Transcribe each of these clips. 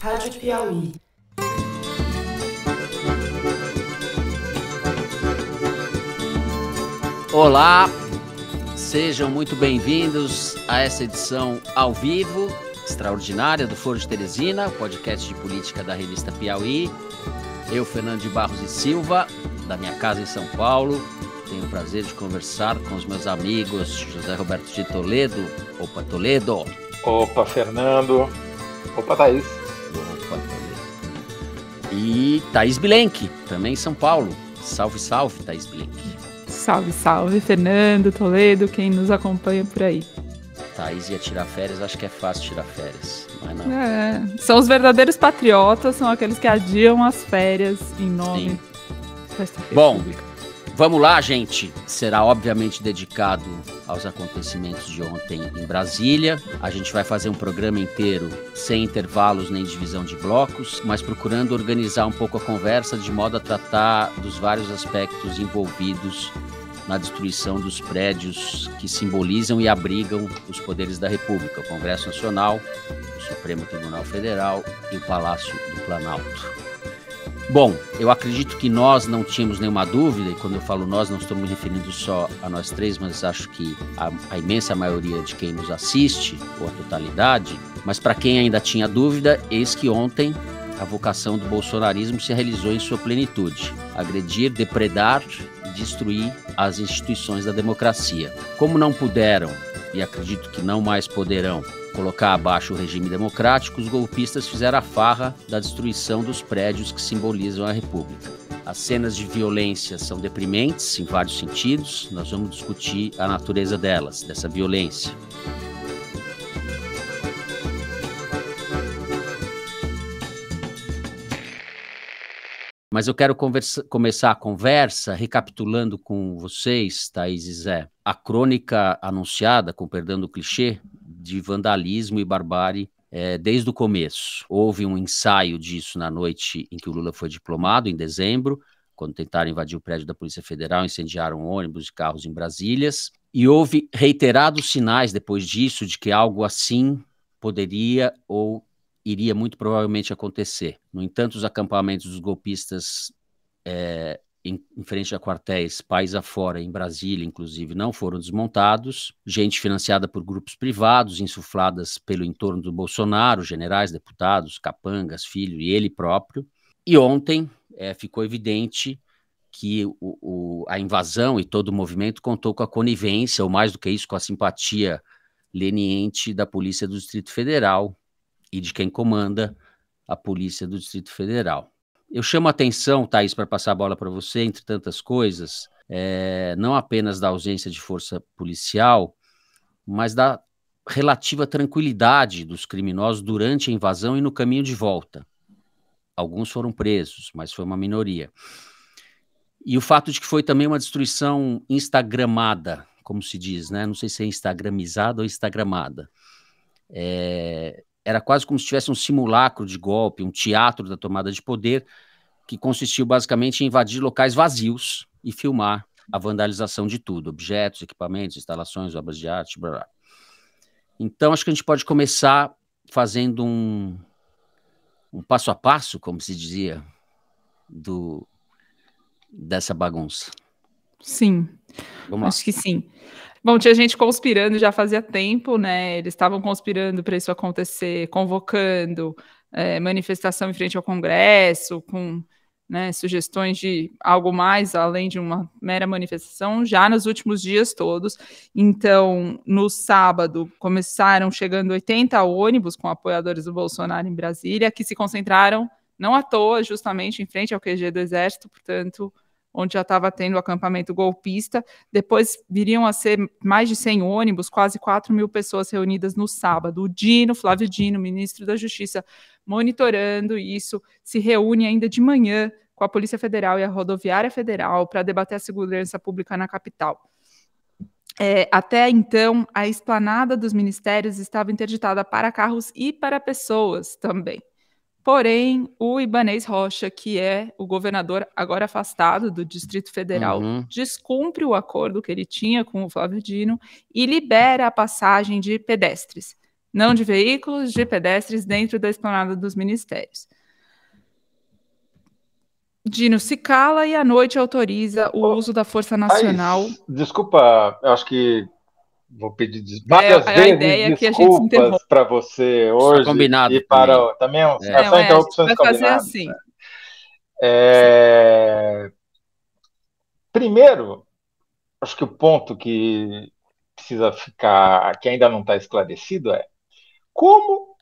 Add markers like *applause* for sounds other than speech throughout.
Rádio Piauí. Olá, sejam muito bem-vindos a essa edição ao vivo extraordinária do Foro de Teresina, podcast de política da revista Piauí. Eu, Fernando de Barros e Silva, da minha casa em São Paulo, tenho o prazer de conversar com os meus amigos José Roberto de Toledo. Opa, Toledo! Opa, Fernando! Opa, Thaís! pode fazer. E Thaís Bilenque, também em São Paulo. Salve, salve, Thaís Bilenque. Salve, salve, Fernando, Toledo, quem nos acompanha por aí. Thaís ia tirar férias, acho que é fácil tirar férias, não? É, é são os verdadeiros patriotas, são aqueles que adiam as férias em nome Sim. da Bom, pública. Vamos lá, gente. Será obviamente dedicado aos acontecimentos de ontem em Brasília. A gente vai fazer um programa inteiro sem intervalos nem divisão de blocos, mas procurando organizar um pouco a conversa de modo a tratar dos vários aspectos envolvidos na destruição dos prédios que simbolizam e abrigam os poderes da República, o Congresso Nacional, o Supremo Tribunal Federal e o Palácio do Planalto. Bom, eu acredito que nós não tínhamos nenhuma dúvida, e quando eu falo nós, não estamos me referindo só a nós três, mas acho que a, a imensa maioria de quem nos assiste, ou a totalidade, mas para quem ainda tinha dúvida, eis que ontem a vocação do bolsonarismo se realizou em sua plenitude: agredir, depredar e destruir as instituições da democracia. Como não puderam, e acredito que não mais poderão, colocar abaixo o regime democrático, os golpistas fizeram a farra da destruição dos prédios que simbolizam a República. As cenas de violência são deprimentes em vários sentidos, nós vamos discutir a natureza delas, dessa violência. Mas eu quero conversa, começar a conversa recapitulando com vocês, Thaís e Zé, a crônica anunciada, com perdão do clichê, de vandalismo e barbárie é, desde o começo. Houve um ensaio disso na noite em que o Lula foi diplomado, em dezembro, quando tentaram invadir o prédio da Polícia Federal, incendiaram ônibus e carros em Brasília E houve reiterados sinais depois disso de que algo assim poderia ou iria muito provavelmente acontecer. No entanto, os acampamentos dos golpistas é, em, em frente a quartéis, país afora, em Brasília, inclusive, não foram desmontados. Gente financiada por grupos privados, insufladas pelo entorno do Bolsonaro, generais, deputados, capangas, filho e ele próprio. E ontem é, ficou evidente que o, o, a invasão e todo o movimento contou com a conivência, ou mais do que isso, com a simpatia leniente da Polícia do Distrito Federal e de quem comanda a Polícia do Distrito Federal. Eu chamo a atenção, Thaís, para passar a bola para você, entre tantas coisas, é, não apenas da ausência de força policial, mas da relativa tranquilidade dos criminosos durante a invasão e no caminho de volta. Alguns foram presos, mas foi uma minoria. E o fato de que foi também uma destruição instagramada, como se diz, né? Não sei se é instagramizada ou instagramada. É, era quase como se tivesse um simulacro de golpe, um teatro da tomada de poder, que consistiu basicamente em invadir locais vazios e filmar a vandalização de tudo, objetos, equipamentos, instalações, obras de arte, blá, blá. Então, acho que a gente pode começar fazendo um, um passo a passo, como se dizia, do dessa bagunça. Sim. Vamos Acho lá. que sim. Bom, tinha gente conspirando já fazia tempo, né? Eles estavam conspirando para isso acontecer, convocando é, manifestação em frente ao Congresso, com né, sugestões de algo mais além de uma mera manifestação, já nos últimos dias todos. Então, no sábado, começaram chegando 80 ônibus com apoiadores do Bolsonaro em Brasília, que se concentraram, não à toa, justamente em frente ao QG do Exército, portanto onde já estava tendo acampamento golpista. Depois viriam a ser mais de 100 ônibus, quase 4 mil pessoas reunidas no sábado. O Dino, Flávio Dino, ministro da Justiça, monitorando isso, se reúne ainda de manhã com a Polícia Federal e a Rodoviária Federal para debater a segurança pública na capital. É, até então, a esplanada dos ministérios estava interditada para carros e para pessoas também. Porém, o Ibanês Rocha, que é o governador agora afastado do Distrito Federal, uhum. descumpre o acordo que ele tinha com o Flávio Dino e libera a passagem de pedestres. Não de veículos, de pedestres dentro da esplanada dos ministérios. Dino se cala e à noite autoriza o uso da Força Nacional. desculpa, eu acho que vou pedir é, várias é, vezes desculpas para você hoje combinado e para também, também é, um, é, é só é, interrupções vai fazer Assim. Né? É... Primeiro, acho que o ponto que precisa ficar, que ainda não está esclarecido é como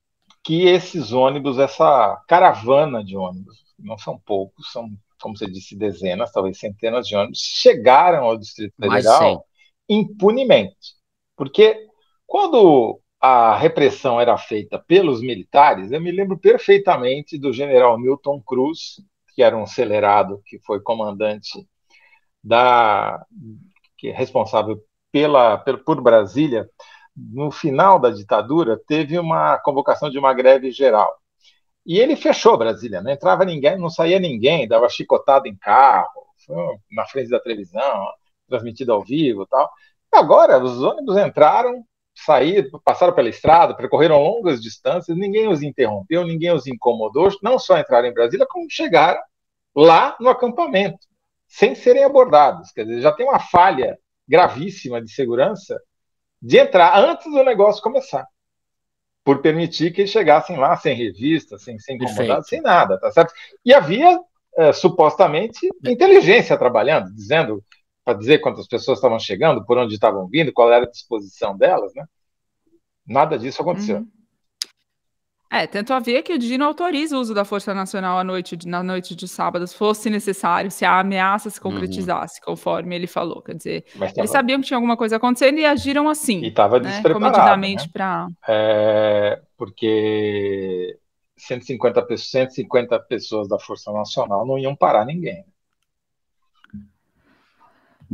que esses ônibus, essa caravana de ônibus, não são poucos, são como você disse, dezenas, talvez centenas de ônibus chegaram ao Distrito Federal impunemente. Porque quando a repressão era feita pelos militares, eu me lembro perfeitamente do general Milton Cruz, que era um acelerado, que foi comandante da que é responsável pela, por Brasília, no final da ditadura, teve uma convocação de uma greve geral. E ele fechou Brasília, não entrava ninguém, não saía ninguém, dava chicotada em carro, na frente da televisão, transmitido ao vivo tal. Agora, os ônibus entraram, saíram, passaram pela estrada, percorreram longas distâncias, ninguém os interrompeu, ninguém os incomodou, não só entraram em Brasília, como chegaram lá no acampamento, sem serem abordados. Quer dizer, já tem uma falha gravíssima de segurança de entrar antes do negócio começar, por permitir que eles chegassem lá sem revista, sem ser incomodados, sem nada, tá certo? E havia é, supostamente inteligência trabalhando, dizendo para dizer quantas pessoas estavam chegando, por onde estavam vindo, qual era a disposição delas, né? Nada disso aconteceu. Uhum. É, tanto havia que o Dino autoriza o uso da Força Nacional à noite, na noite de sábado, fosse necessário, se a ameaça se concretizasse, uhum. conforme ele falou. Quer dizer, tava... eles sabiam que tinha alguma coisa acontecendo e agiram assim. E estava né, despreparado. Né? Pra... É, porque 150, 150 pessoas da Força Nacional não iam parar ninguém. Né?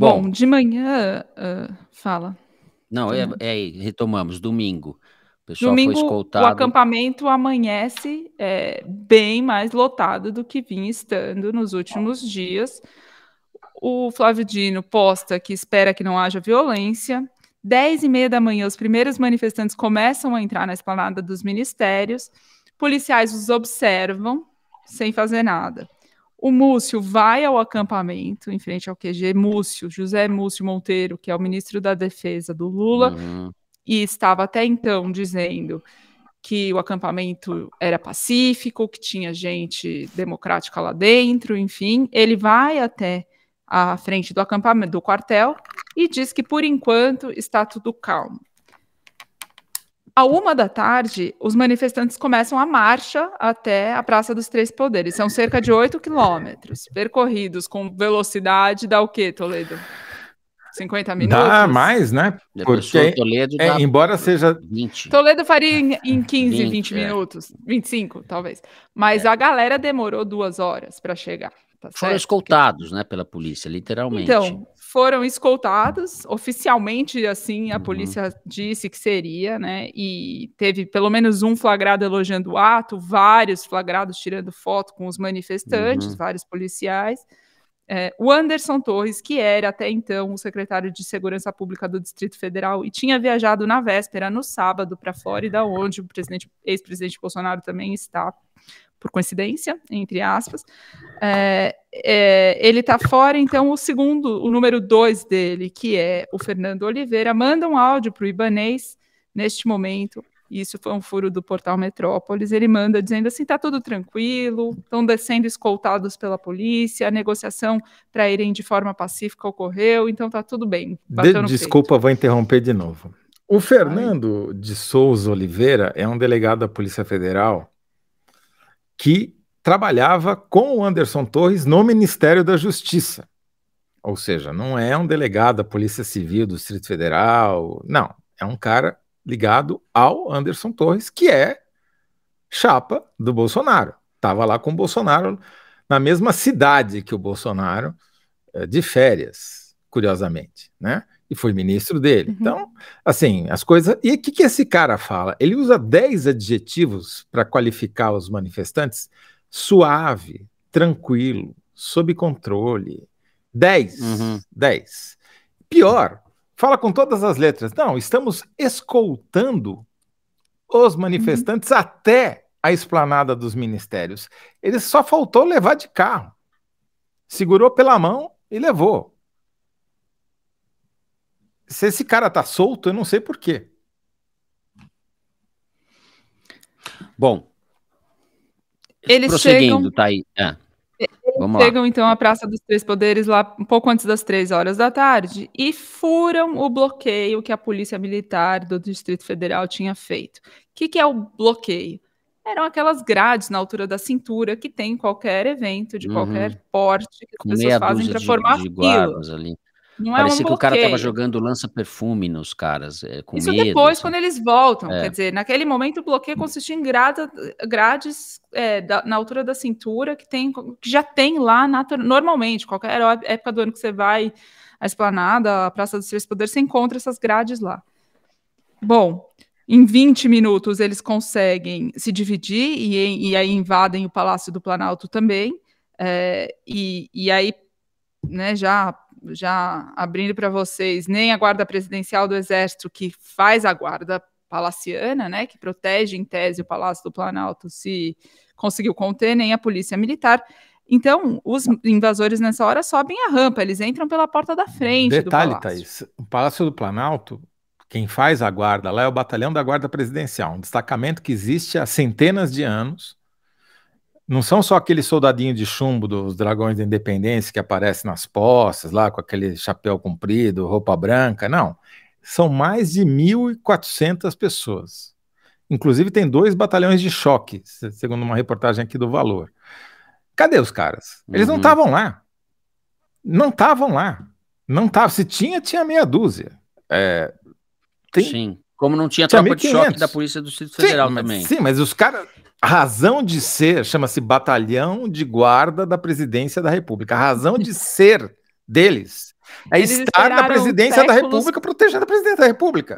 Bom, Bom de manhã, uh, fala. Não, é, é aí, retomamos, domingo. O pessoal domingo, foi escoltado. O acampamento amanhece é, bem mais lotado do que vinha estando nos últimos dias. O Flávio Dino posta que espera que não haja violência. Dez e meia da manhã, os primeiros manifestantes começam a entrar na esplanada dos ministérios. Policiais os observam sem fazer nada. O Múcio vai ao acampamento em frente ao QG. Múcio, José Múcio Monteiro, que é o ministro da Defesa do Lula, uhum. e estava até então dizendo que o acampamento era pacífico, que tinha gente democrática lá dentro, enfim. Ele vai até a frente do acampamento, do quartel, e diz que por enquanto está tudo calmo. À uma da tarde, os manifestantes começam a marcha até a Praça dos Três Poderes. São cerca de 8 quilômetros, percorridos com velocidade dá o quê, Toledo? 50 minutos? Dá mais, né? Porque, Toledo é, embora seja... 20. Toledo faria em, em 15, 20, 20 minutos. É. 25, talvez. Mas é. a galera demorou duas horas para chegar. Tá Foram escoltados, né, pela polícia, literalmente. Então, foram escoltados, oficialmente assim a uhum. polícia disse que seria, né? E teve pelo menos um flagrado elogiando o ato, vários flagrados tirando foto com os manifestantes, uhum. vários policiais. É, o Anderson Torres, que era até então o secretário de Segurança Pública do Distrito Federal e tinha viajado na véspera, no sábado, para a Flórida, onde o ex-presidente Bolsonaro também está, por coincidência, entre aspas, é, é, ele está fora, então o segundo, o número dois dele, que é o Fernando Oliveira, manda um áudio para o Ibanês neste momento. Isso foi um furo do portal Metrópolis. Ele manda dizendo assim: está tudo tranquilo, estão descendo escoltados pela polícia, a negociação para irem de forma pacífica ocorreu, então está tudo bem. Tá de, desculpa, peito. vou interromper de novo. O Fernando Ai. de Souza Oliveira é um delegado da Polícia Federal que trabalhava com o Anderson Torres no Ministério da Justiça. Ou seja, não é um delegado da Polícia Civil do Distrito Federal, não. É um cara ligado ao Anderson Torres, que é chapa do Bolsonaro. Estava lá com o Bolsonaro na mesma cidade que o Bolsonaro, eh, de férias, curiosamente, né? E foi ministro dele. Uhum. Então, assim, as coisas. E o que, que esse cara fala? Ele usa 10 adjetivos para qualificar os manifestantes suave, tranquilo, sob controle. 10. Uhum. Pior, fala com todas as letras. Não, estamos escoltando os manifestantes uhum. até a esplanada dos ministérios. Ele só faltou levar de carro. Segurou pela mão e levou. Se esse cara tá solto, eu não sei por quê. Bom, eles chegam, tá aí. Ah, eles chegam então à Praça dos Três Poderes lá um pouco antes das três horas da tarde e furam o bloqueio que a Polícia Militar do Distrito Federal tinha feito. O que, que é o bloqueio? Eram aquelas grades na altura da cintura que tem em qualquer evento, de uhum. qualquer porte, que as pessoas fazem para formar de, de fila. Ali. Não Parecia é um que bloqueio. o cara estava jogando lança-perfume nos caras, é, com Isso medo, depois, assim. quando eles voltam. É. Quer dizer, naquele momento o bloqueio hum. consistia em grada, grades é, da, na altura da cintura, que, tem, que já tem lá normalmente, qualquer época do ano que você vai à Esplanada, à Praça dos Três Poderes, você encontra essas grades lá. Bom, em 20 minutos eles conseguem se dividir e, e aí invadem o Palácio do Planalto também. Eh, e, e aí, né, já já abrindo para vocês, nem a guarda presidencial do Exército, que faz a guarda palaciana, né, que protege em tese o Palácio do Planalto, se conseguiu conter, nem a polícia militar. Então, os invasores nessa hora sobem a rampa, eles entram pela porta da frente. Detalhe, do palácio. Thaís: o Palácio do Planalto, quem faz a guarda lá é o Batalhão da Guarda Presidencial, um destacamento que existe há centenas de anos não são só aquele soldadinho de chumbo dos Dragões da Independência que aparece nas postas lá com aquele chapéu comprido, roupa branca, não. São mais de 1.400 pessoas. Inclusive tem dois batalhões de choque, segundo uma reportagem aqui do Valor. Cadê os caras? Eles uhum. não estavam lá. Não estavam lá. Não tava. Tá, se tinha, tinha meia dúzia. É, tem... Sim. Como não tinha, tinha tropa 1500. de choque da Polícia do Distrito sim, Federal mas, também. Sim, mas os caras a razão de ser chama-se Batalhão de Guarda da Presidência da República. A razão de ser deles é eles estar na presidência séculos... da República protegendo a presidência da República. É.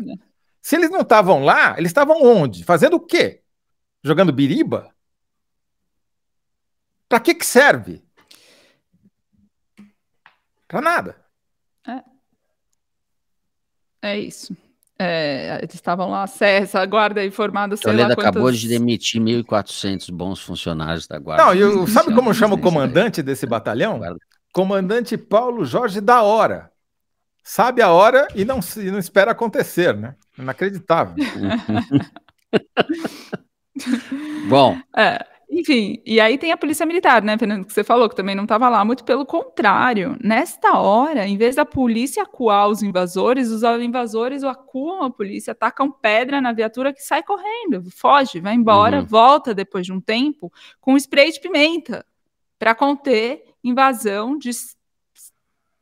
Se eles não estavam lá, eles estavam onde? Fazendo o quê? Jogando biriba? Para que, que serve? Para nada. É. é isso. É, eles estavam lá, a guarda informada, sei Toledo quantos... acabou de demitir 1.400 bons funcionários da guarda. Não, eu, sabe como chama o comandante desse batalhão? Comandante Paulo Jorge da Hora. Sabe a hora e não, e não espera acontecer, né? Inacreditável. *laughs* Bom, é. Enfim, e aí tem a polícia militar, né, Fernando, que você falou que também não estava lá, muito pelo contrário. Nesta hora, em vez da polícia acuar os invasores, os invasores acuam a polícia, atacam pedra na viatura que sai correndo, foge, vai embora, uhum. volta depois de um tempo com spray de pimenta para conter invasão de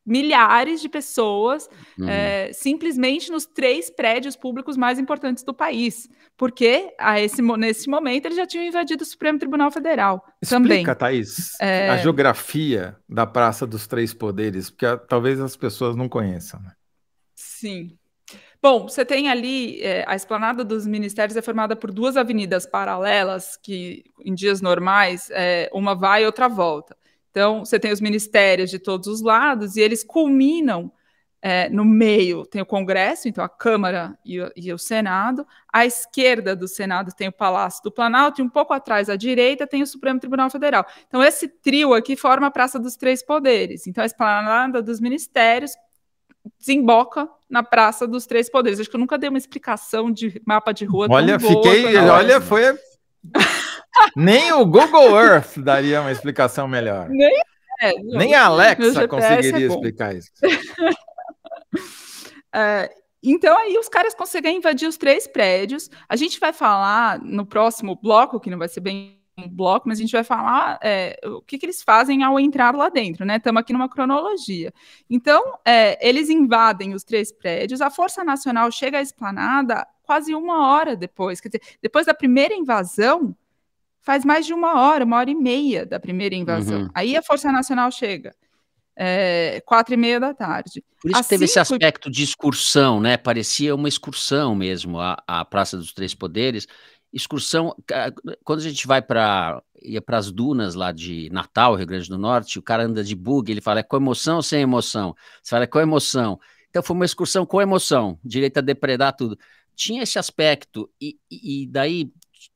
milhares de pessoas uhum. é, simplesmente nos três prédios públicos mais importantes do país, porque a esse, nesse momento eles já tinham invadido o Supremo Tribunal Federal Explica, também. Thaís, é... a geografia da Praça dos Três Poderes, porque ah, talvez as pessoas não conheçam. Né? Sim. Bom, você tem ali é, a esplanada dos ministérios é formada por duas avenidas paralelas que, em dias normais, uma vai e outra volta. Então, você tem os ministérios de todos os lados e eles culminam é, no meio. Tem o Congresso, então a Câmara e o, e o, Senado. À esquerda do Senado tem o Palácio do Planalto e um pouco atrás, à direita, tem o Supremo Tribunal Federal. Então, esse trio aqui forma a Praça dos Três Poderes. Então, a esplanada dos ministérios desemboca na Praça dos Três Poderes. Acho que eu nunca dei uma explicação de mapa de rua. Olha, fiquei. Olha, foi. *laughs* Nem o Google Earth daria uma explicação melhor. Nem, é, não, Nem a Alexa é conseguiria é explicar isso. *laughs* é, então aí os caras conseguem invadir os três prédios. A gente vai falar no próximo bloco, que não vai ser bem um bloco, mas a gente vai falar é, o que, que, eles fazem ao entrar lá dentro, né? Estamos aqui numa cronologia. Então, é, eles invadem os três prédios, a Força Nacional chega à esplanada quase uma hora depois. Quer dizer, depois da primeira invasão, faz mais de uma hora, uma hora e meia da primeira invasão. Uhum. Aí a Força Nacional chega. É, quatro e meia da tarde. Por isso teve esse aspecto de excursão, né? Parecia uma excursão mesmo, a, a Praça dos Três Poderes. Excursão, quando a gente vai para ia para as dunas lá de Natal, Rio Grande do Norte, o cara anda de bug, ele fala é com emoção ou sem emoção? Você fala é com emoção. Então foi uma excursão com emoção, direito a depredar tudo. Tinha esse aspecto, e, e daí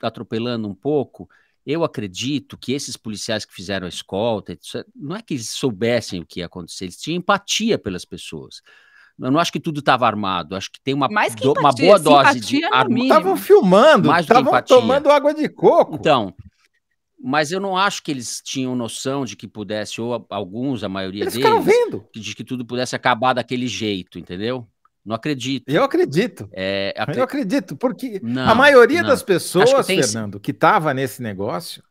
atropelando um pouco, eu acredito que esses policiais que fizeram a escolta, não é que eles soubessem o que ia acontecer, eles tinham empatia pelas pessoas. Eu não acho que tudo estava armado, acho que tem uma, que do, empatia, uma boa dose de armado. Estavam filmando, estavam tomando água de coco. Então, mas eu não acho que eles tinham noção de que pudesse, ou alguns, a maioria eles deles, vendo. de que tudo pudesse acabar daquele jeito, entendeu? Não acredito. Eu acredito. É, Eu acredito, porque não, a maioria não. das pessoas, que Fernando, que estava nesse negócio,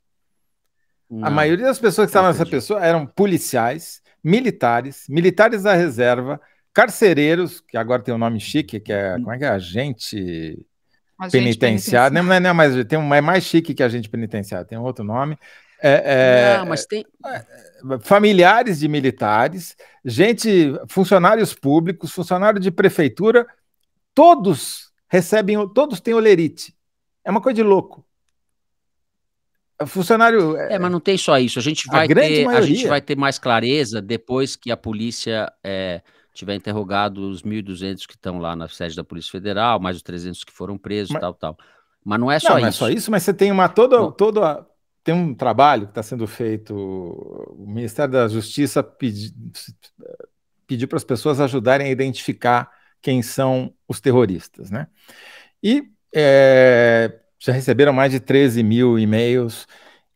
não, a maioria das pessoas que estavam nessa pessoa eram policiais, militares, militares da reserva, carcereiros, que agora tem um nome chique, que é, hum. como é que é? Agente, penitenciário. penitenciário. Não, é, não, é tem um, é mais chique que agente penitenciário, tem um outro nome. É, é, mas é, tem... É, familiares de militares, gente, funcionários públicos, funcionário de prefeitura, todos recebem, todos têm olerite. É uma coisa de louco. É, funcionário. É, mas não tem só isso. A gente vai, a ter, maioria... a gente vai ter mais clareza depois que a polícia é, tiver interrogado os 1.200 que estão lá na sede da Polícia Federal, mais os 300 que foram presos, mas... tal, tal. Mas não é só não, isso. Não é só isso, mas você tem uma toda, toda, tem um trabalho que está sendo feito, o Ministério da Justiça pedi, pediu para as pessoas ajudarem a identificar quem são os terroristas, né? E é, já receberam mais de 13 mil e-mails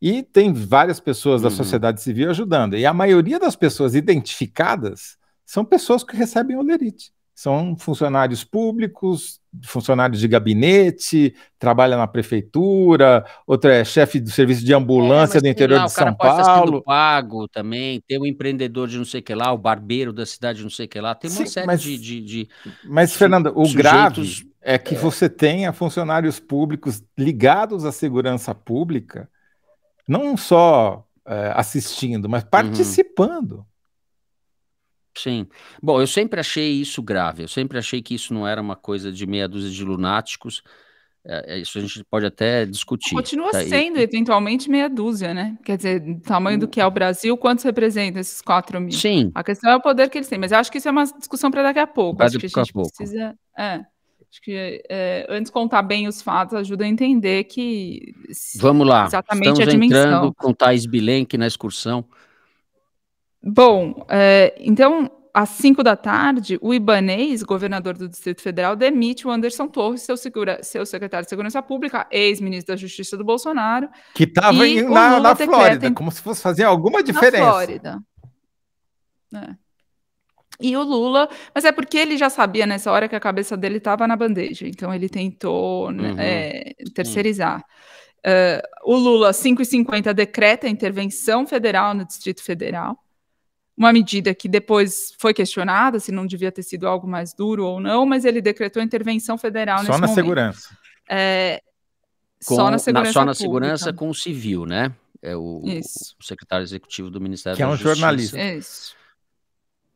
e tem várias pessoas da uhum. sociedade civil ajudando. E a maioria das pessoas identificadas são pessoas que recebem olerite. São funcionários públicos, funcionários de gabinete, trabalha na prefeitura, outro é chefe do serviço de é, ambulância é, do interior lá, de São Paulo. pago também, tem um empreendedor de não sei o que lá, o barbeiro da cidade de não sei o que lá, tem uma Sim, série mas, de, de, de, Mas, Fernando Fernanda, o grave é que é... você tenha funcionários públicos ligados à segurança pública, não só é, assistindo, mas uhum. participando. Uhum. Sim. Bom, eu sempre achei isso grave, eu sempre achei que isso não era uma coisa de meia dúzia de lunáticos. É, é isso a gente pode até discutir. Continua tá? sendo, e... eventualmente, meia dúzia, né? Quer dizer, do tamanho do hum. que é o Brasil, quantos representam esses 4 mil? Sim. A questão é o poder que eles têm, mas eu acho que isso é uma discussão para daqui a pouco. Acho que a gente precisa. É, acho que é, antes contar bem os fatos ajuda a entender que. Vamos lá. Exatamente Estamos a dimensão. entrando com Thais Bilenque na excursão. Bom, é, então, às 5 da tarde, o Ibanês, governador do Distrito Federal, demite o Anderson Torres, seu, segura, seu secretário de Segurança Pública, ex-ministro da Justiça do Bolsonaro. Que estava na, na Flórida, em... como se fosse fazer alguma diferença. Na Flórida. É. E o Lula, mas é porque ele já sabia nessa hora que a cabeça dele estava na bandeja, então ele tentou né, uhum. é, terceirizar. Uhum. Uh, o Lula, 5h50, decreta intervenção federal no Distrito Federal uma medida que depois foi questionada se não devia ter sido algo mais duro ou não, mas ele decretou intervenção federal só nesse na momento. segurança. É, com, só na segurança. só na pública. segurança com o civil, né? É o, o secretário executivo do Ministério que é da é um jornalista. Isso.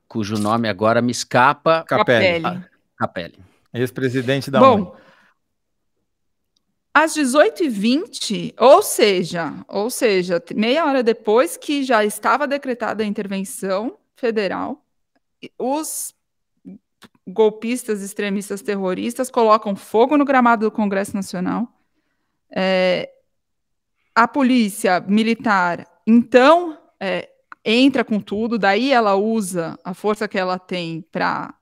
Cujo nome agora me escapa. Capelli. Capelli. Ex-presidente da ONU. Às 18h20, ou seja, ou seja, meia hora depois que já estava decretada a intervenção federal, os golpistas, extremistas, terroristas colocam fogo no gramado do Congresso Nacional. É, a polícia militar, então, é, entra com tudo, daí ela usa a força que ela tem para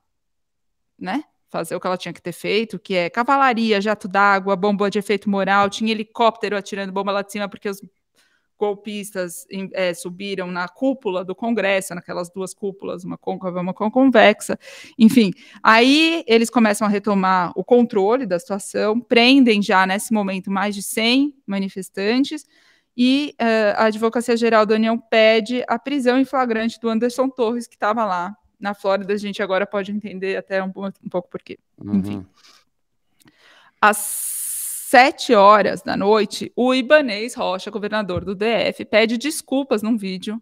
né, fazer o que ela tinha que ter feito, que é cavalaria, jato d'água, bomba de efeito moral, tinha helicóptero atirando bomba lá de cima porque os golpistas é, subiram na cúpula do Congresso, naquelas duas cúpulas, uma côncava e uma convexa. Enfim, aí eles começam a retomar o controle da situação, prendem já nesse momento mais de 100 manifestantes, e uh, a Advocacia Geral da União pede a prisão em flagrante do Anderson Torres, que estava lá na Flórida a gente agora pode entender até um, um pouco por quê. Uhum. Enfim. Às sete horas da noite, o Ibanês Rocha, governador do DF, pede desculpas num vídeo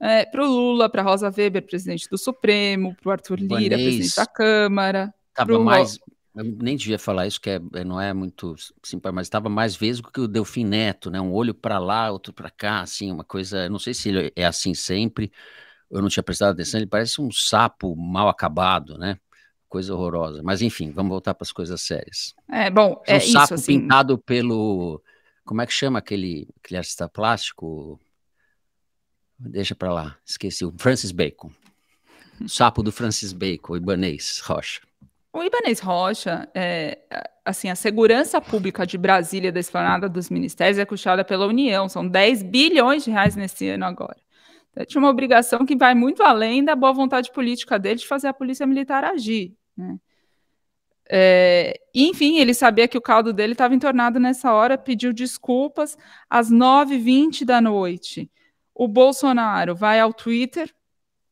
é, para o Lula, para Rosa Weber, presidente do Supremo, para o Arthur Lira, presidente da Câmara. Tava mais, eu nem devia falar isso, que é, é não é muito simples, mas estava mais vesgo que o Delfim Neto, né? Um olho para lá, outro para cá, assim, uma coisa. Eu não sei se ele é assim sempre, eu não tinha prestado atenção, ele parece um sapo mal acabado, né? Coisa horrorosa. Mas enfim, vamos voltar para as coisas sérias. É, bom, é, um é sapo isso, assim... pintado pelo como é que chama aquele, aquele artista plástico? Deixa para lá, esqueci, o Francis Bacon. O sapo do Francis Bacon, o Ibanês Rocha. O Ibanês Rocha, é, assim, a segurança pública de Brasília da Esplanada dos Ministérios é custeada pela União, são 10 bilhões de reais nesse ano agora. É então, tinha uma obrigação que vai muito além da boa vontade política dele de fazer a polícia militar agir. Né? É, enfim, ele sabia que o caldo dele estava entornado nessa hora, pediu desculpas às 9h20 da noite. O Bolsonaro vai ao Twitter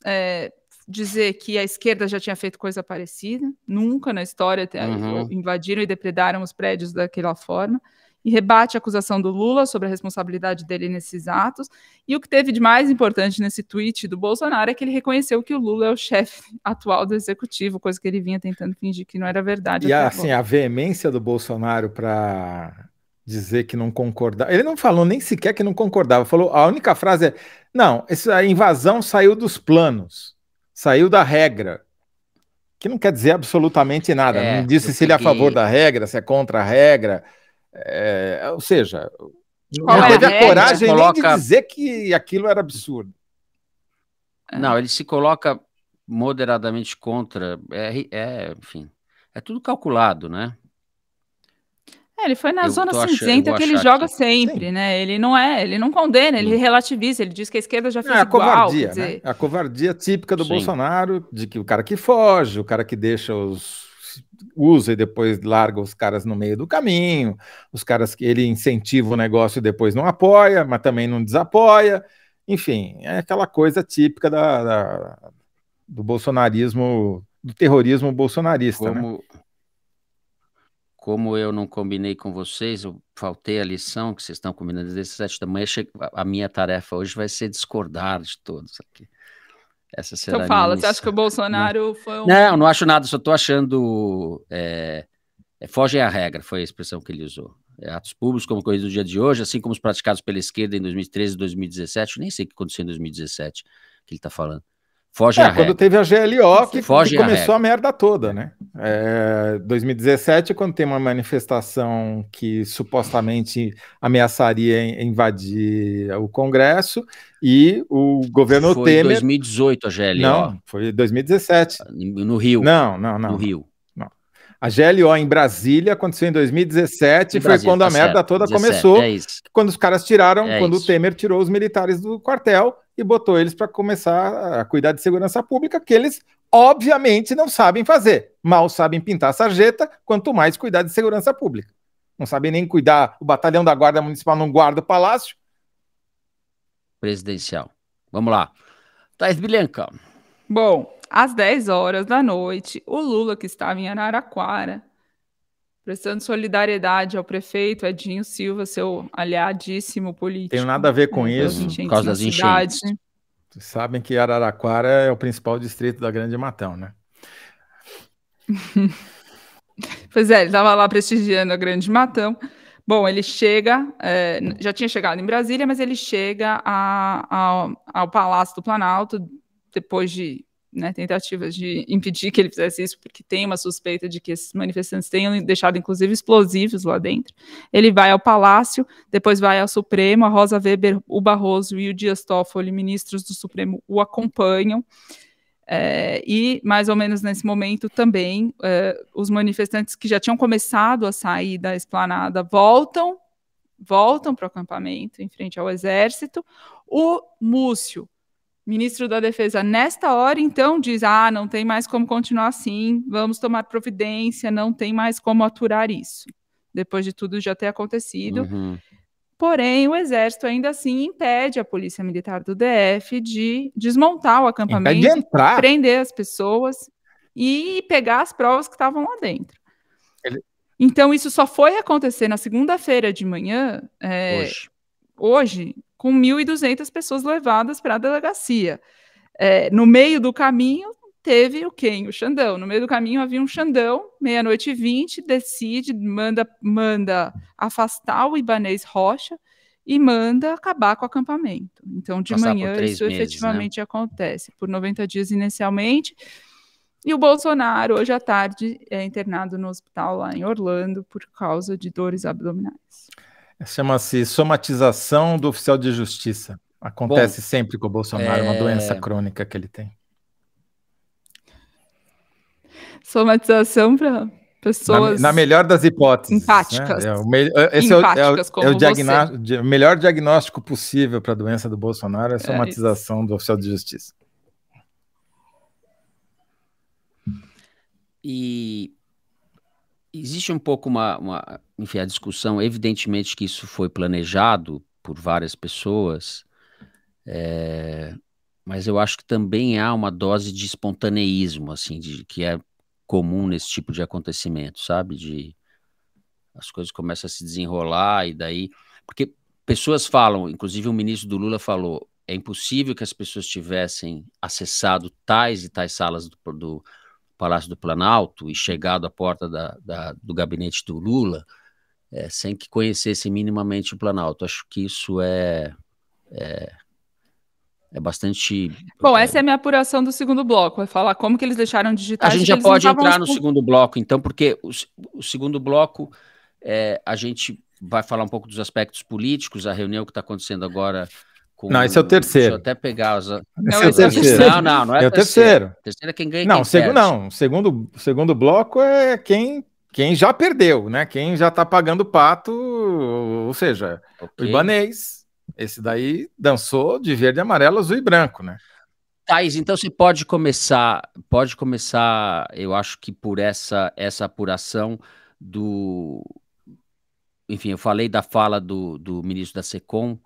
é, dizer que a esquerda já tinha feito coisa parecida, nunca na história uhum. invadiram e depredaram os prédios daquela forma e rebate a acusação do Lula sobre a responsabilidade dele nesses atos. E o que teve de mais importante nesse tweet do Bolsonaro é que ele reconheceu que o Lula é o chefe atual do executivo, coisa que ele vinha tentando fingir que não era verdade. E assim, a veemência do Bolsonaro para dizer que não concordava. Ele não falou nem sequer que não concordava. Falou, a única frase é: "Não, essa invasão saiu dos planos, saiu da regra". Que não quer dizer absolutamente nada. É, não disse se ele é a favor da regra, se é contra a regra, é, ou seja, ele não é teve a, né? coragem coloca... nem de dizer que aquilo era absurdo. É. Não, ele se coloca moderadamente contra. É, é enfim, é tudo calculado, né? É, ele foi na eu zona cinzenta que ele joga que... sempre, Sim. né? Ele não é, ele não condena, Sim. ele relativiza, ele diz que a esquerda já é, fez é, a igual, covardia, dizer... né? A covardia típica do Sim. Bolsonaro, de que o cara que foge, o cara que deixa os usa e depois larga os caras no meio do caminho, os caras que ele incentiva o negócio e depois não apoia, mas também não desapoia. Enfim, é aquela coisa típica da, da do bolsonarismo, do terrorismo bolsonarista. Né? Como, né? como eu não combinei com vocês, eu faltei a lição que vocês estão combinando desde sete da manhã. A minha tarefa hoje vai ser discordar de todos aqui. Essa então será então fala, você acha que o né? Bolsonaro não. foi um... Não, não acho nada, só estou achando... É, é, fogem à regra, foi a expressão que ele usou. É, atos públicos, como ocorrido no dia de hoje, assim como os praticados pela esquerda em 2013 e 2017, nem sei o que aconteceu em 2017 que ele está falando. Foge é, a quando regra. teve a GLO que, que começou a, a, merda toda, né? É, 2017, quando tem uma manifestação que supostamente ameaçaria invadir o Congresso e o governo foi Temer... Foi 2018 a GLO. Não, foi 2017. No Rio. Não, não, não. No Rio. Não. A GLO em Brasília aconteceu em 2017, em foi Brasília, quando tá a merda certo, toda 17, começou. É quando os caras tiraram, é quando isso. o Temer tirou os militares do quartel e botou eles para começar a cuidar de segurança pública, que eles obviamente não sabem fazer. Mal sabem pintar a sarjeta, quanto mais cuidar de segurança pública. Não sabem nem cuidar, o batalhão da Guarda Municipal não guarda o palácio. Presidencial. Vamos lá. Thais Bilenca. Bom, às 10 horas da noite, o Lula, que estava em Araraquara, Prestando solidariedade ao prefeito Edinho Silva, seu aliadíssimo político. Tem nada a ver com né, isso, por causa das enchentes. Vocês sabem que Araraquara é o principal distrito da Grande Matão, né? *laughs* pois é, ele estava lá prestigiando a Grande Matão. Bom, ele chega, é, já tinha chegado em Brasília, mas ele chega a, a, ao Palácio do Planalto depois de né, tentativas de impedir que ele fizesse isso, porque tem uma suspeita de que esses manifestantes tenham deixado, inclusive, explosivos lá dentro. Ele vai ao Palácio, depois vai ao Supremo, a Rosa Weber, o Barroso e o Dias Toffoli, ministros do Supremo, o acompanham. É, e, mais ou menos nesse momento também, é, os manifestantes que já tinham começado a sair da esplanada voltam, voltam para o acampamento, em frente ao exército. O Múcio, ministro da Defesa, nesta hora, então, diz: ah, não tem mais como continuar assim, vamos tomar providência, não tem mais como aturar isso, depois de tudo já ter acontecido. Uhum. Porém, o Exército ainda assim impede a Polícia Militar do DF de desmontar o acampamento, de prender as pessoas e pegar as provas que estavam lá dentro. Ele... Então, isso só foi acontecer na segunda-feira de manhã, é, hoje. hoje com 1.200 pessoas levadas para a delegacia. É, no meio do caminho, teve o quem? O Xandão. No meio do caminho havia um Xandão, meia-noite e vinte, decide, manda, manda afastar o Ibanês Rocha e manda acabar com o acampamento. Então, de Passar manhã, isso meses, né? efetivamente né? acontece, por 90 dias inicialmente. E o Bolsonaro, hoje à tarde, é internado no hospital lá em Orlando por causa de dores abdominais. Chama-se somatização do oficial de justiça. Acontece Bom, sempre com o Bolsonaro, é... uma doença crônica que ele tem. Somatização para pessoas. Na, na, melhor das hipóteses. Né? Empáticas. Né? É o me... É, esse empáticas, é o, é o, é o melhor diagnóstico possível para a doença do Bolsonaro é a é somatização do oficial de justiça. E existe um pouco uma, uma enfim, a discussão, evidentemente que isso foi planejado por várias pessoas, é, mas eu acho que também há uma dose de espontaneísmo, assim, de, que é comum nesse tipo de acontecimento, sabe? De as coisas começam a se desenrolar e daí, porque pessoas falam, inclusive o ministro do Lula falou, é impossível que as pessoas tivessem acessado tais e tais salas do, do Palácio do Planalto e chegado à porta da, da, do gabinete do Lula é, sem que conhecesse minimamente o Planalto. Acho que isso é, é, é bastante. Bom, essa é a minha apuração do segundo bloco, é falar como que eles deixaram digitais. A gente já pode entrar no segundo bloco, então, porque o, o segundo bloco é, a gente vai falar um pouco dos aspectos políticos, a reunião que está acontecendo agora. Com... Não, esse é o terceiro. Deixa eu até pegar Não, é esse é o terceiro. Não, não, não é, é o terceiro. terceiro. terceiro é quem ganha. Não, quem seg... não. segundo, segundo bloco é quem quem já perdeu, né? Quem já tá pagando pato, ou seja, okay. o Ibanês. Esse daí dançou de verde, amarelo, azul e branco, né? Thais, então você pode começar, pode começar, eu acho que por essa essa apuração do. Enfim, eu falei da fala do, do ministro da SECOM,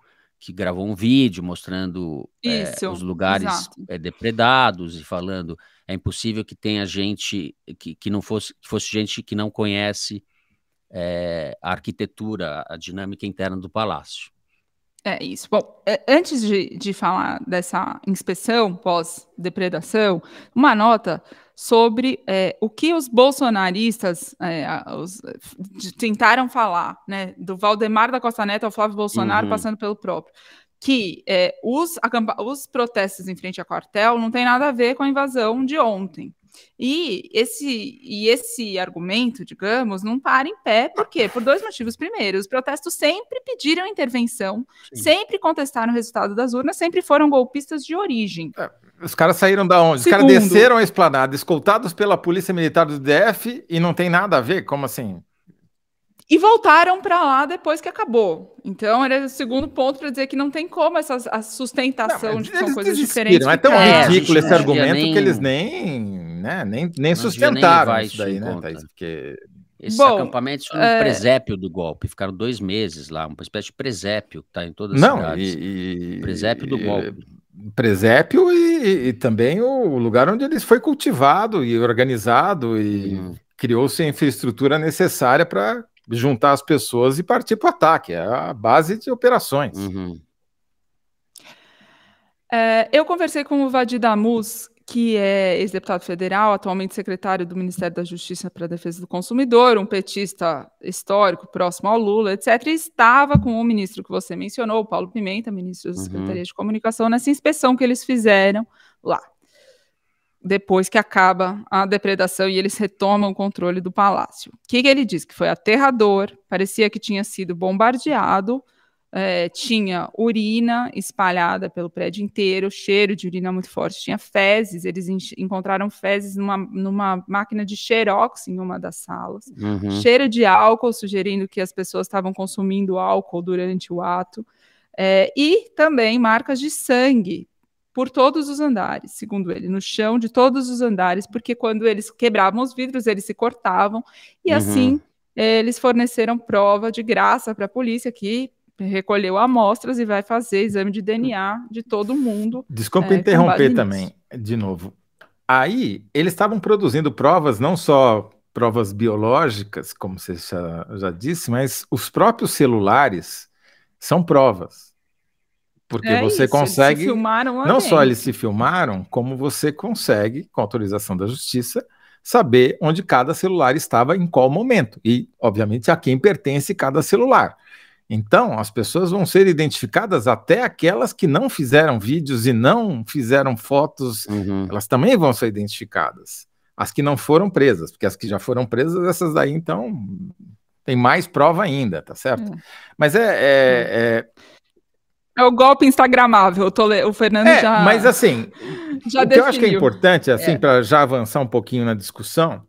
que gravou um vídeo mostrando é, Isso, é, os lugares é, depredados e falando é impossível que tenha gente que, que não fosse que fosse gente que não conhece é, a arquitetura, a dinâmica interna do palácio. É isso. Bom, é, antes de, de falar dessa inspeção pós-depredação, uma nota sobre é, o que os bolsonaristas é, os, tentaram falar, né, do Valdemar da Costa Neto ao Flávio Bolsonaro, uhum. passando pelo próprio, que é, os, os protestos em frente ao quartel não tem nada a ver com a invasão de ontem. E esse, e esse argumento, digamos, não para em pé, por quê? Por dois motivos. Primeiro, os protestos sempre pediram intervenção, Sim. sempre contestaram o resultado das urnas, sempre foram golpistas de origem. É, os caras saíram da onde? Os caras desceram a esplanada, escoltados pela Polícia Militar do DF e não tem nada a ver? Como assim? E voltaram para lá depois que acabou. Então, era o segundo ponto para dizer que não tem como essa a sustentação não, de que são coisas diferentes. É tão é, ridículo esse é, argumento nem... que eles nem né? Nem, nem sustentaram nem isso daí, né, Thaís? Porque... Esses Bom, acampamentos são é... um presépio do golpe, ficaram dois meses lá, uma espécie de presépio que está em todas as Não, cidades. E, e, presépio do golpe. Eh, presépio e, e, também o lugar onde ele foi cultivado e organizado e hum. criou-se a infraestrutura necessária para juntar as pessoas e partir para o ataque. É a base de operações. Uhum. É, eu conversei com o Vadi Damus, que é ex-deputado federal, atualmente secretário do Ministério da Justiça para a Defesa do Consumidor, um petista histórico próximo ao Lula, etc., estava com o ministro que você mencionou, Paulo Pimenta, ministro da uhum. Secretaria uhum. de Comunicação, nessa inspeção que eles fizeram lá. Depois que acaba a depredação e eles retomam o controle do palácio. O que, que ele diz? Que foi aterrador, parecia que tinha sido bombardeado, é, tinha urina espalhada pelo prédio inteiro, cheiro de urina muito forte, tinha fezes, eles encontraram fezes numa, numa máquina de xerox em uma das salas, uhum. cheiro de álcool, sugerindo que as pessoas estavam consumindo álcool durante o ato, é, e também marcas de sangue por todos os andares, segundo ele, no chão de todos os andares, porque quando eles quebravam os vidros, eles se cortavam, e uhum. assim eles forneceram prova de graça para a polícia que recolheu amostras e vai fazer exame de DNA de todo mundo. Desculpa é, interromper também, de novo. Aí, eles estavam produzindo provas, não só provas biológicas, como você já, já disse, mas os próprios celulares são provas. Porque é você isso, consegue. não só eles se filmaram, como você consegue, com autorização da justiça, saber onde cada celular estava em qual momento. E, obviamente, a quem pertence cada celular. Então, as pessoas vão ser identificadas até aquelas que não fizeram vídeos e não fizeram fotos, uhum. elas também vão ser identificadas. As que não foram presas, porque as que já foram presas, essas daí, então, tem mais prova ainda, tá certo? Uhum. Mas é, é, é, é, é... o golpe instagramável, le... o Fernando é, já. Mas assim, já o definiu. que eu acho que é importante, assim, é. para já avançar um pouquinho na discussão,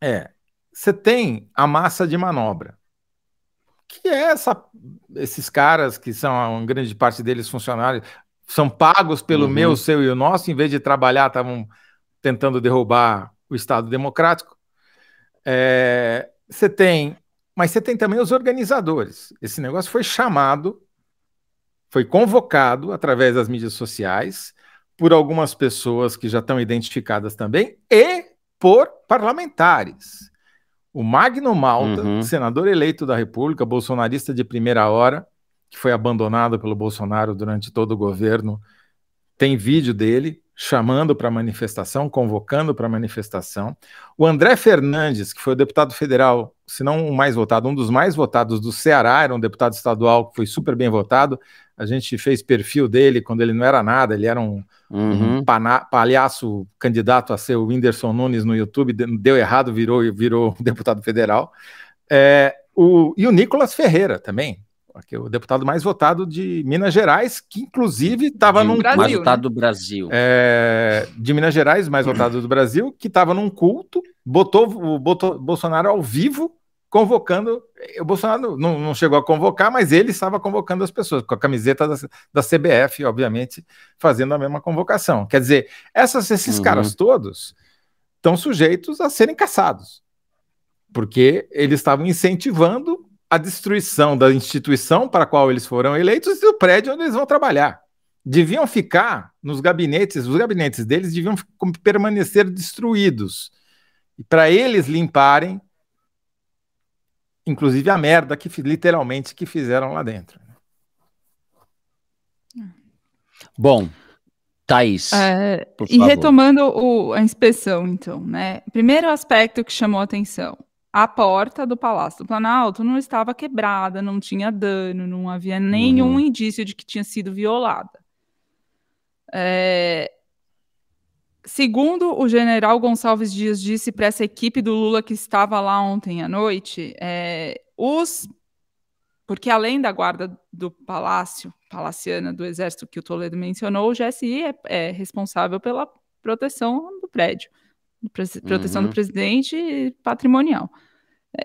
é você tem a massa de manobra que é essa, esses caras que são, grande parte deles funcionários, são pagos pelo uhum. meu, seu e o nosso, em vez de trabalhar, estavam tentando derrubar o Estado Democrático. É, você tem, mas você tem também os organizadores. Esse negócio foi chamado, foi convocado através das mídias sociais por algumas pessoas que já estão identificadas também e por parlamentares. O Magno Malta, uhum. senador eleito da República, bolsonarista de primeira hora, que foi abandonado pelo Bolsonaro durante todo o governo, tem vídeo dele chamando para manifestação, convocando para manifestação. O André Fernandes, que foi o deputado federal, se não o mais votado, um dos mais votados do Ceará, era um deputado estadual que foi super bem votado, a gente fez perfil dele quando ele não era nada, ele era um, uhum. um palhaço candidato a ser o Whindersson Nunes no YouTube, deu errado, virou, virou *laughs* deputado federal. É, o, e o Nicolas Ferreira também, que é o deputado mais votado de Minas Gerais, que inclusive estava num Brasil, mais votado né? do Brasil. É, de Minas Gerais, mais votado do Brasil, que estava num culto, botou o Bolsonaro ao vivo convocando. O Bolsonaro não, não, chegou a convocar, mas ele estava convocando as pessoas, com a camiseta da, da CBF, obviamente, fazendo a mesma convocação. Quer dizer, essas, esses uhum. caras todos estão sujeitos a serem caçados, porque eles estavam incentivando a destruição da instituição para a qual eles foram eleitos e do prédio onde eles vão trabalhar. Deviam ficar nos gabinetes, os gabinetes deles deviam permanecer destruídos. E para eles limparem inclusive a merda que literalmente que fizeram lá dentro. Bom, Thaís. É, e retomando o, a inspeção, então, né? Primeiro aspecto que chamou atenção: a porta do Palácio do Planalto não estava quebrada, não tinha dano, não havia nenhum uhum. indício de que tinha sido violada. É, Segundo o general Gonçalves Dias disse para essa equipe do Lula que estava lá ontem à noite, é, os. Porque além da guarda do palácio, palaciana do exército que o Toledo mencionou, o GSI é, é responsável pela proteção do prédio, proteção uhum. do presidente patrimonial.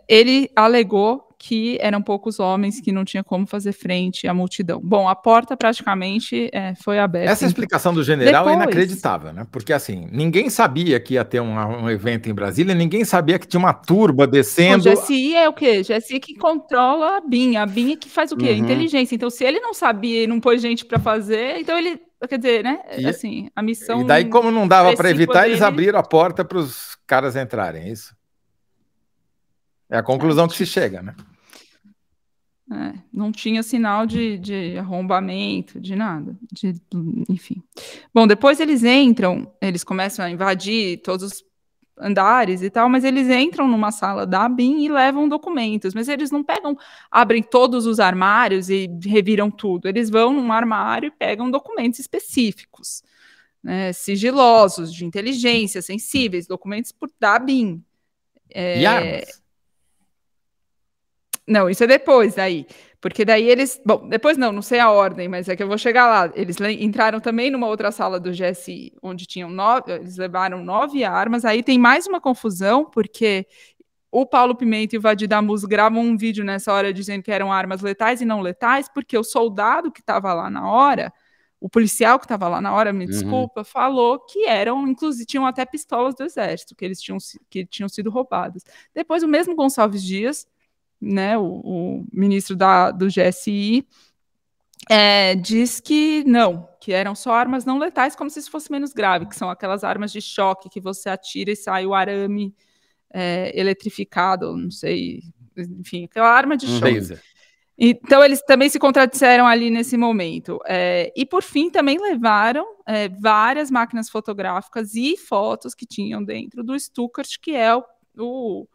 Ele alegou que eram poucos homens que não tinha como fazer frente à multidão. Bom, a porta praticamente é, foi aberta. Essa então, explicação do general é Depois... é inacreditável, né? Porque assim, ninguém sabia que ia ter um, um, evento em Brasília, ninguém sabia que tinha uma turba descendo. O GSI é o quê? GSI que controla a BIM, a BIM é que faz o quê? Uhum. Inteligência. Então, se ele não sabia e não pôs gente para fazer, então ele quer dizer, né? E, é assim, a missão. E daí, como não dava para evitar, poder... eles abriram a porta para os caras entrarem, é isso? É a conclusão é, que se chega, né? É, não tinha sinal de, de arrombamento, de nada, de, enfim. Bom, depois eles entram, eles começam a invadir todos os andares e tal, mas eles entram numa sala da BIM e levam documentos, mas eles não pegam, abrem todos os armários e reviram tudo, eles vão num armário e pegam documentos específicos, né, sigilosos, de inteligência, sensíveis, documentos por, da BIM. É, e armas? Não, isso é depois daí. Porque daí eles. Bom, depois não, não sei a ordem, mas é que eu vou chegar lá. Eles entraram também numa outra sala do GSI, onde tinham nove. Eles levaram nove armas. Aí tem mais uma confusão, porque o Paulo Pimenta e o Vadir Damus gravam um vídeo nessa hora dizendo que eram armas letais e não letais, porque o soldado que estava lá na hora, o policial que estava lá na hora, me uhum. desculpa, falou que eram, inclusive, tinham até pistolas do exército, que eles tinham, que tinham sido roubadas. Depois, o mesmo Gonçalves Dias né, o, o ministro da, do GSI, é, diz que não, que eram só armas não letais, como se isso fosse menos grave, que são aquelas armas de choque que você atira e sai o arame é, eletrificado, não sei, enfim, aquela arma de choque. Beleza. Então, eles também se contradisseram ali nesse momento. É, e, por fim, também levaram é, várias máquinas fotográficas e fotos que tinham dentro do Stuckert, que é o, o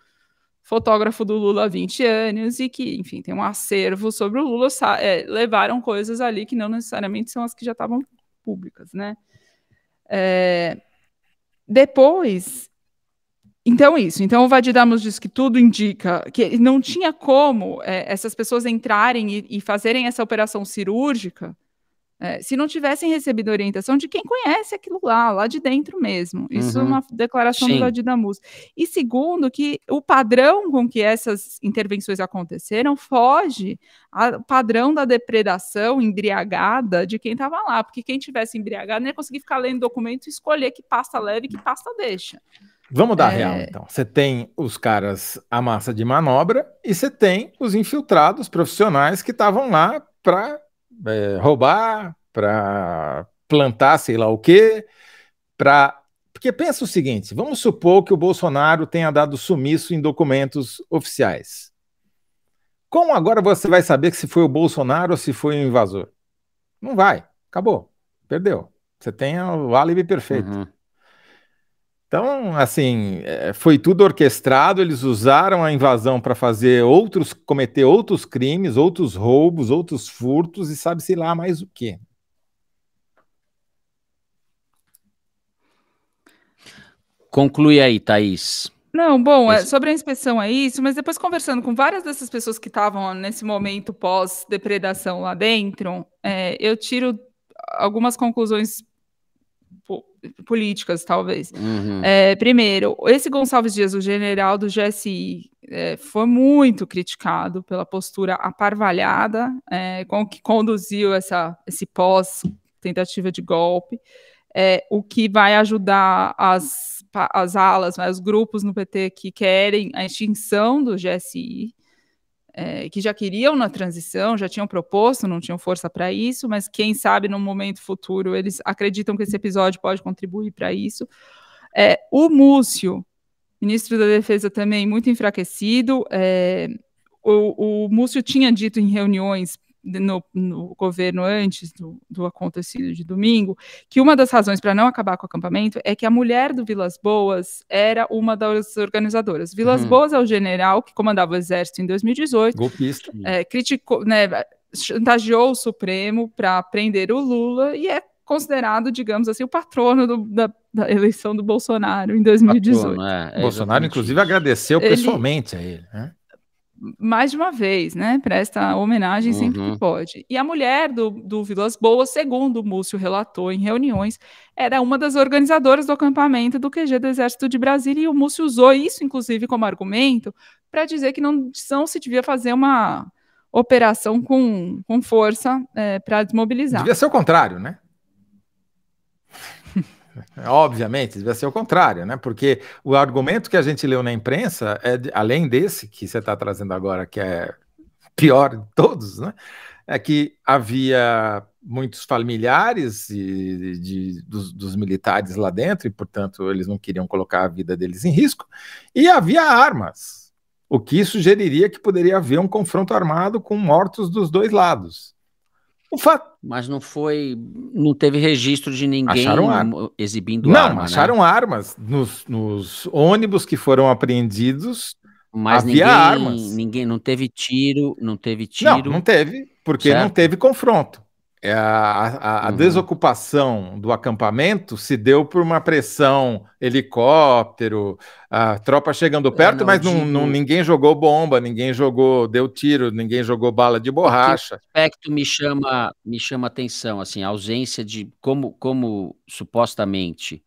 fotógrafo do Lula há 20 anos e que, enfim, tem um acervo sobre o Lula, é, levaram coisas ali que não necessariamente são as que já estavam públicas, né? É, depois, então isso, então o Vadidamos diz que tudo indica que não tinha como é, essas pessoas entrarem e, e fazerem essa operação cirúrgica é, se não tivessem recebido orientação de quem conhece aquilo lá, lá de dentro mesmo. Isso é uhum. é uma declaração Sim. do Adidamus. E segundo, que o padrão com que essas intervenções aconteceram foge ao padrão da depredação embriagada de quem estava lá, porque quem tivesse embriagado não ia conseguir ficar lendo documento e escolher que pasta leve e que pasta deixa. Vamos dar é... real, então. Você tem os caras a massa de manobra e você tem os infiltrados profissionais que estavam lá para é, roubar, para plantar sei lá o quê, para. Porque pensa o seguinte: vamos supor que o Bolsonaro tenha dado sumiço em documentos oficiais. Como agora você vai saber se foi o Bolsonaro ou se foi o invasor? Não vai. Acabou. Perdeu. Você tem o álibi perfeito. Uhum. Então, assim, é, foi tudo orquestrado. Eles usaram a invasão para fazer outros, cometer outros crimes, outros roubos, outros furtos e sabe-se lá mais o quê. Conclui aí, Thaís. Não, bom, é, sobre a inspeção é isso, mas depois conversando com várias dessas pessoas que estavam nesse momento pós-depredação lá dentro, é, eu tiro algumas conclusões políticas, talvez. Uhum. É, primeiro, esse Gonçalves Dias, o general do GSI, é, foi muito criticado pela postura aparvalhada é, com que conduziu essa, esse pós-tentativa de golpe, é, o que vai ajudar as, as alas, né, os grupos no PT que querem a extinção do GSI é, que já queriam na transição, já tinham proposto, não tinham força para isso, mas quem sabe no momento futuro eles acreditam que esse episódio pode contribuir para isso. É, o Múcio, ministro da Defesa, também muito enfraquecido. É, o, o Múcio tinha dito em reuniões no, no governo antes do, do, acontecido de domingo, que uma das razões para não acabar com o acampamento é que a mulher do Vilas Boas era uma das organizadoras. Vilas uhum. Boas é o general que comandava o exército em 2018. Golpista. É, criticou, né, chantageou o Supremo para prender o Lula e é considerado, digamos assim, o patrono do, da, da, eleição do Bolsonaro em 2018. Patrono, é, é Bolsonaro, inclusive, agradeceu ele, pessoalmente a ele. Né? mais de uma vez, né? Presta homenagem sempre uhum. que pode. E a mulher do, do Vilas Boas, segundo o Múcio relatou em reuniões, era uma das organizadoras do acampamento do QG do Exército de Brasília, e o Múcio usou isso, inclusive, como argumento para dizer que não, não se devia fazer uma operação com, com força é, eh, para desmobilizar. Devia ser o contrário, né? É, obviamente, deve ser o contrário, né? Porque o argumento que a gente leu na imprensa, é além desse que você está trazendo agora, que é pior de todos, né? É que havia muitos familiares de, de, dos, dos, militares lá dentro e, portanto, eles não queriam colocar a vida deles em risco. E havia armas, o que sugeriria que poderia haver um confronto armado com mortos dos dois lados um fato. Mas não foi. Não teve registro de ninguém arma. exibindo não, arma. Não, né? acharam né? armas nos, nos, ônibus que foram apreendidos. Mas havia ninguém, armas. ninguém não teve tiro, não teve tiro. Não, não teve, porque certo? não teve confronto. É, a, a, a uhum. desocupação do acampamento se deu por uma pressão, helicóptero, a tropa chegando é, perto, não, mas não, não, ninguém jogou bomba, ninguém jogou, deu tiro, ninguém jogou bala de borracha. Esse aspecto me chama, me chama atenção, assim, a ausência de como, como supostamente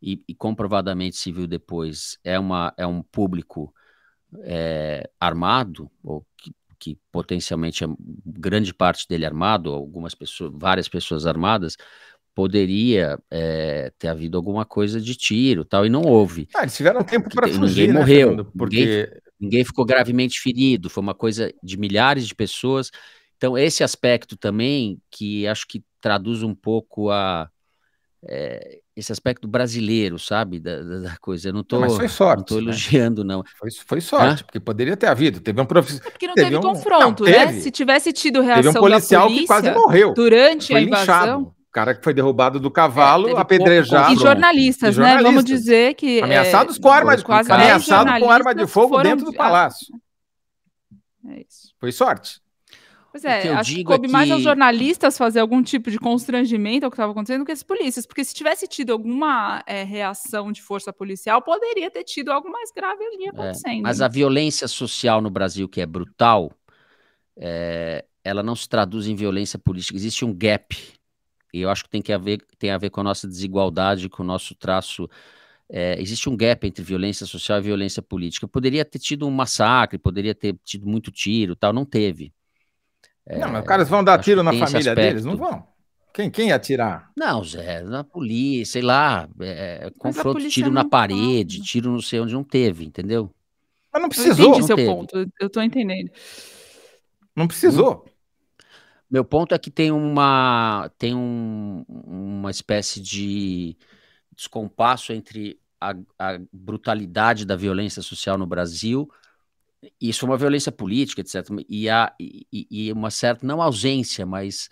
e, e comprovadamente se viu depois, é, uma, é um público é, armado, ou que que potencialmente é grande parte dele armado, algumas pessoas, várias pessoas armadas, poderia é, ter havido alguma coisa de tiro tal, e não houve. Ah, eles tiveram tempo para fugir. Ninguém né, morreu, Fernando? porque ninguém, ninguém ficou gravemente ferido, foi uma coisa de milhares de pessoas. Então, esse aspecto também, que acho que traduz um pouco a, é, esse aspecto brasileiro, sabe? Da, da, da coisa. Eu não tô, não, sorte, não tô né? elogiando, né? não. Foi, foi sorte, Hã? porque poderia ter havido. Teve um profissional. É porque não teve, teve um... confronto, não, né? Teve. Se tivesse tido reação. Teve um policial que quase morreu. Durante foi a invasão. O cara que foi derrubado do cavalo, é, apedrejado. E jornalistas, e jornalistas, né? Vamos dizer que. Eh, Ameaçados com arma de quase ameaçado com arma de fogo dentro do ah, palácio. É isso. Foi sorte. Pois é, eu acho que coube é que... mais aos jornalistas fazer algum tipo de constrangimento ao que estava acontecendo que as polícias, porque se tivesse tido alguma é, reação de força policial, poderia ter tido algo mais grave ali é, acontecendo. É, mas né? a violência social no Brasil, que é brutal, é, ela não se traduz em violência política. Existe um gap, e eu acho que tem, que haver, tem a ver com a nossa desigualdade, com o nosso traço é, existe um gap entre violência social e violência política. Poderia ter tido um massacre, poderia ter tido muito tiro, tal, não teve. É, não, mas os caras vão dar tiro na família deles? Não vão. Quem, quem ia atirar? Não, Zé, na polícia, sei lá, é, é confronto, tiro é na parede, tiro não sei onde não teve, entendeu? Mas não precisou. Eu seu teve. ponto, eu tô entendendo. Não precisou. Meu ponto é que tem uma, tem um, uma espécie de descompasso entre a, a brutalidade da violência social no Brasil isso é uma violência política, etc. E, há, e, e uma certa, não ausência, mas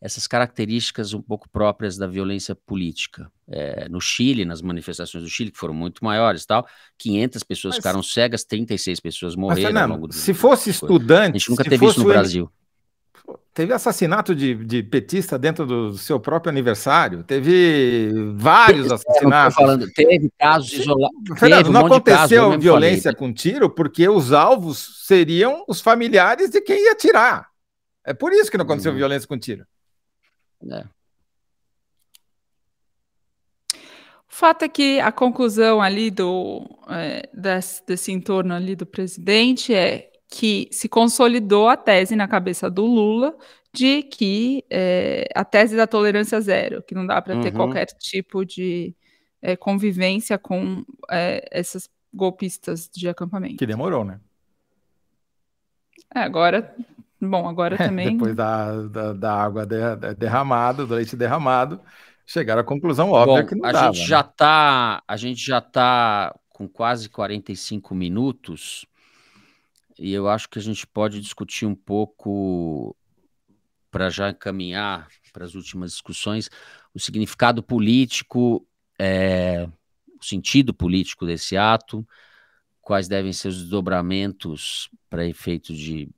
essas características um pouco próprias da violência política. É, no Chile, nas manifestações do Chile, que foram muito maiores tal, 500 pessoas mas, ficaram cegas, 36 pessoas morreram mas, Fernando, ao longo do Se fosse estudante, a gente nunca teve isso no Brasil. Teve assassinato de, de, petista dentro do seu próprio aniversário, teve vários assassinatos. Estou Falando, teve casos isolados. Fernando, não um aconteceu violência com tiro porque os alvos seriam os familiares de quem ia tirar. É por isso que não aconteceu uhum. violência com tiro. É. O fato é que a conclusão ali do, é, desse, desse entorno ali do presidente é que se consolidou a tese na cabeça do Lula de que é, a tese da tolerância zero, que não dá para uhum. ter qualquer tipo de é, convivência com é, essas golpistas de acampamento. Que demorou, né? É, agora, bom, agora *laughs* também. Depois da, da, da água de, derramada, do leite derramado, chegaram à conclusão óbvia bom, que não a dava, Gente já né? tá, a gente já está com quase 45 minutos e eu acho que a gente pode discutir um pouco, para já encaminhar para as últimas discussões, o significado político, é, o sentido político desse ato, quais devem ser os desdobramentos para efeito de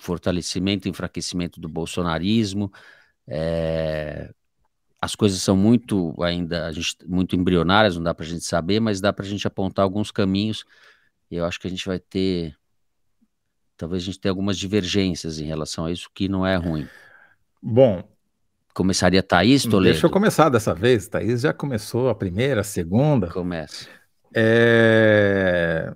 fortalecimento e enfraquecimento do bolsonarismo. É, as coisas são muito ainda gente, muito embrionárias, não dá para a gente saber, mas dá para a gente apontar alguns caminhos. Eu acho que a gente vai ter Talvez a gente tenha algumas divergências em relação a isso, que não é ruim. Bom. Começaria Thaís Toledo? Deixa eu começar dessa vez. Thaís já começou a primeira, a segunda. Começa. É...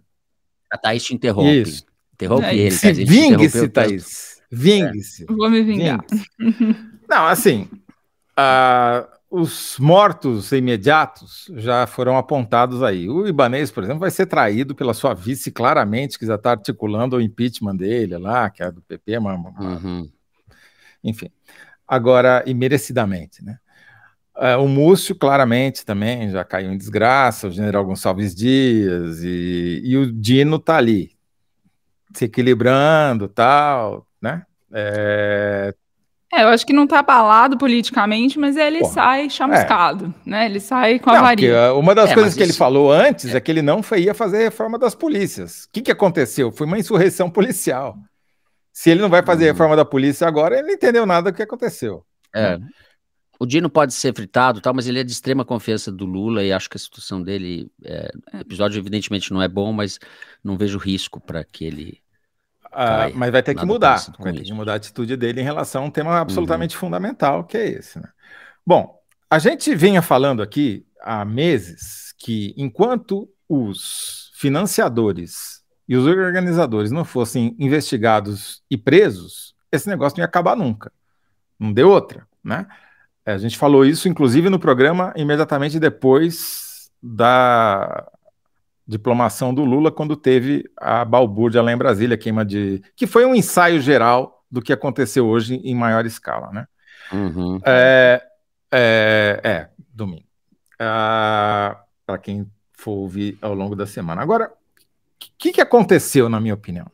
A Thaís te interrompe. Isso. Interrompe é, ele. Se vingue-se, Thaís. Vingue-se. É. Vou me vingar. Vingue não, assim, uh, os mortos imediatos já foram apontados aí. O Ibanês, por exemplo, vai ser traído pela sua vice claramente, que já está articulando o impeachment dele lá, que é do PP, mas, uhum. enfim. Agora, e merecidamente, né? É, o Múcio, claramente, também já caiu em desgraça, o general Gonçalves Dias, e, e o Dino está ali, se equilibrando tal, né? É, é, eu acho que não está abalado politicamente, mas é, ele Porra. sai é. chamuscado, é. né? Ele sai com a não, varinha. Uh, uma das é, coisas que isso... ele falou é. antes é. que ele não foi, ia fazer reforma das polícias. O que, que aconteceu? Foi uma insurreição policial. Se ele não vai fazer reforma da polícia agora, ele não entendeu nada do que aconteceu. É. O Dino pode ser fritado, tal, mas ele é de extrema confiança do Lula e acho que a situação dele, é, o episódio evidentemente não é bom, mas não vejo risco para que ele ah, mas vai ter que mudar. Vai ter que mudar a atitude dele em relação a um tema uhum. absolutamente uhum. fundamental, que é esse. Né? Bom, a gente vinha falando aqui há meses que enquanto os financiadores e os organizadores não fossem investigados e presos, esse negócio não ia acabar nunca. Não deu outra, né? É, a gente falou isso, inclusive, no programa imediatamente depois da diplomação do Lula quando teve a balbúrdia lá em Brasília, queima de. que foi um ensaio geral do que aconteceu hoje em maior escala, né? Uhum. É, é, é, domingo. Ah, Para quem for ouvir ao longo da semana. Agora, o que, que aconteceu, na minha opinião?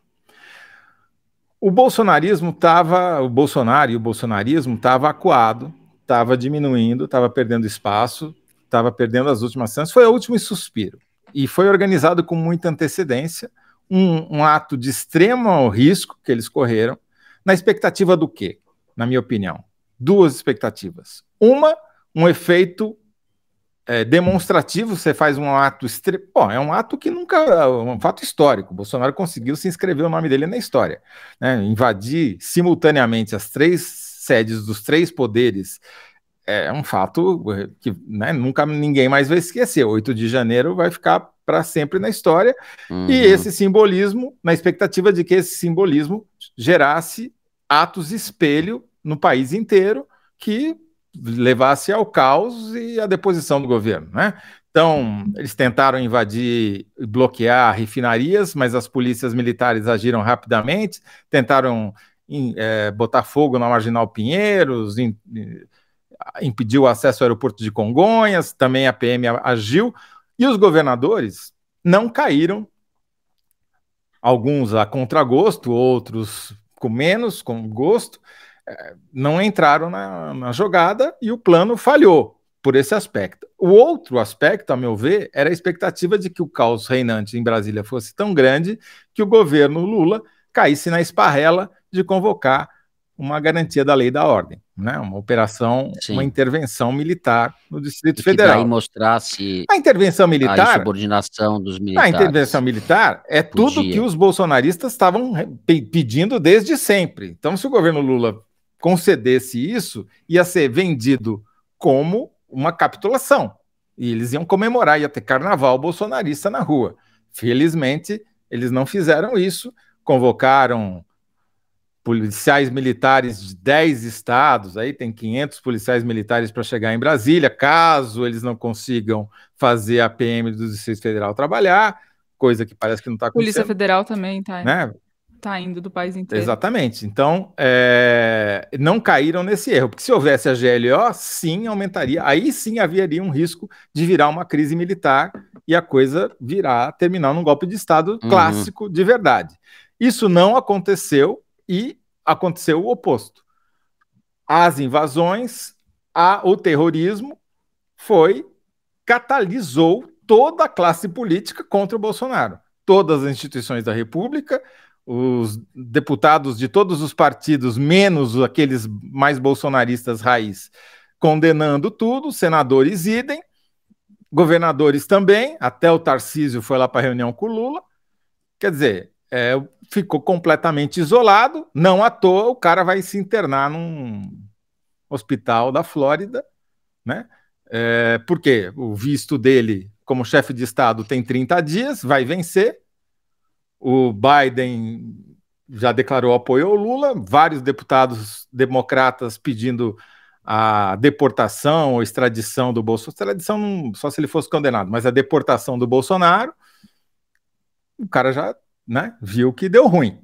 O bolsonarismo estava, o Bolsonaro e o bolsonarismo estava acuado, estava diminuindo, estava perdendo espaço, estava perdendo as últimas chances. Foi o último suspiro e foi organizado com muita antecedência, um, um ato de extremo risco que eles correram, na expectativa do quê? Na minha opinião, duas expectativas. Uma, um efeito é, demonstrativo, você faz um ato. Estre... Bom, é um ato que nunca. É um fato histórico. O Bolsonaro conseguiu se inscrever o nome dele na história. Né? Invadir simultaneamente as três sedes dos três poderes é um fato que né, nunca ninguém mais vai esquecer. 8 de janeiro vai ficar para sempre na história. Uhum. E esse simbolismo, na expectativa de que esse simbolismo gerasse atos espelho no país inteiro que levasse ao caos e à deposição do governo, né? Então, eles tentaram invadir e bloquear refinarias, mas as polícias militares agiram rapidamente, tentaram em, é, botar fogo na Marginal Pinheiros, em, em, impediu o acesso ao aeroporto de Congonhas, também a PM agiu, e os governadores não caíram, alguns a contragosto, outros com menos, com gosto, é, não entraram na, na jogada e o plano falhou por esse aspecto. O outro aspecto, a meu ver, era a expectativa de que o caos reinante em Brasília fosse tão grande que o governo Lula caísse na esparrela de convocar uma garantia da lei e da ordem, né? Uma operação, Sim. uma intervenção militar no Distrito e Federal. Daí mostrasse a intervenção militar, a subordinação dos militares. A intervenção militar é podia. tudo que os bolsonaristas estavam pedindo desde sempre. Então, se o governo Lula concedesse isso, ia ser vendido como uma capitulação. E eles iam comemorar, ia ter carnaval bolsonarista na rua. Felizmente, eles não fizeram isso, convocaram policiais militares de 10 estados, aí tem 500 policiais militares para chegar em Brasília, caso eles não consigam fazer a PM do Distrito Federal trabalhar, coisa que parece que não está acontecendo. Polícia Federal também está né? tá indo do país inteiro. Exatamente. Então, é... não caíram nesse erro, porque se houvesse a GLO, sim, aumentaria, aí sim haveria um risco de virar uma crise militar e a coisa virar, terminar num golpe de Estado uhum. clássico uhum. de verdade. Isso não aconteceu, e aconteceu o oposto. As invasões, a, o terrorismo foi catalisou toda a classe política contra o Bolsonaro. Todas as instituições da República, os deputados de todos os partidos, menos aqueles mais bolsonaristas raiz, condenando tudo, senadores idem, governadores também, até o Tarcísio foi lá para reunião com o Lula. Quer dizer, é, ficou completamente isolado, não à toa, o cara vai se internar num hospital da Flórida, né? É, porque o visto dele como chefe de Estado tem 30 dias, vai vencer. O Biden já declarou apoio ao Lula, vários deputados democratas pedindo a deportação ou extradição do Bolsonaro. Extradição só se ele fosse condenado, mas a deportação do Bolsonaro. O cara já né? Viu que deu ruim.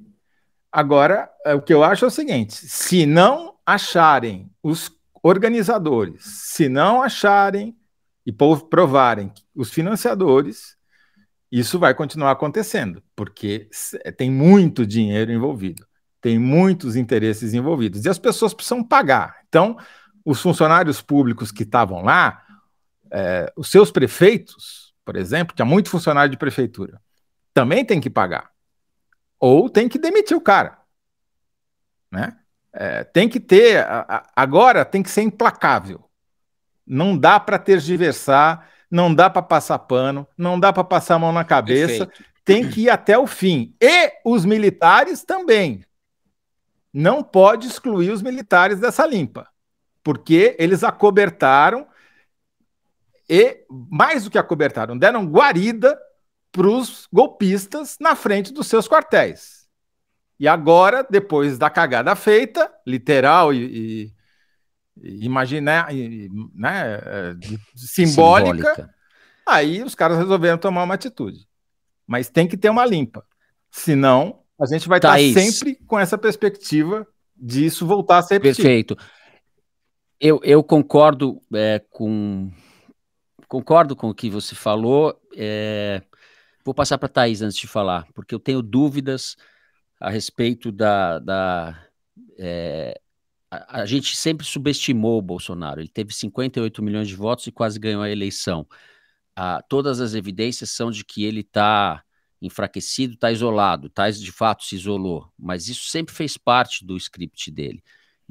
Agora, é, o que eu acho é o seguinte: se não acharem os organizadores, se não acharem e provarem os financiadores, isso vai continuar acontecendo, porque é, tem muito dinheiro envolvido, tem muitos interesses envolvidos e as pessoas precisam pagar. Então, os funcionários públicos que estavam lá, é, os seus prefeitos, por exemplo, tinha muito funcionário de prefeitura também tem que pagar. Ou tem que demitir o cara. Né? É, tem que ter. Agora tem que ser implacável. Não dá para tergiversar, não dá para passar pano, não dá para passar a mão na cabeça. Perfeito. Tem que ir até o fim. E os militares também. Não pode excluir os militares dessa limpa, porque eles acobertaram e, mais do que acobertaram, deram guarida para os golpistas na frente dos seus quartéis. E agora, depois da cagada feita, literal e, e, imaginar, né, e né, é, simbólica, simbólica, aí os caras resolveram tomar uma atitude. Mas tem que ter uma limpa. Senão, a gente vai estar tá, tá sempre com essa perspectiva de isso voltar a ser Perfeito. Eu, eu concordo é, com concordo com o que você falou. É, Vou passar para a Thaís antes de falar, porque eu tenho dúvidas a respeito da. da é, a, a, gente sempre subestimou o Bolsonaro. Ele teve 58 milhões de votos e quase ganhou a eleição. Ah, todas as evidências são de que ele está enfraquecido, está isolado. Tais tá, de fato se isolou, mas isso sempre fez parte do script dele.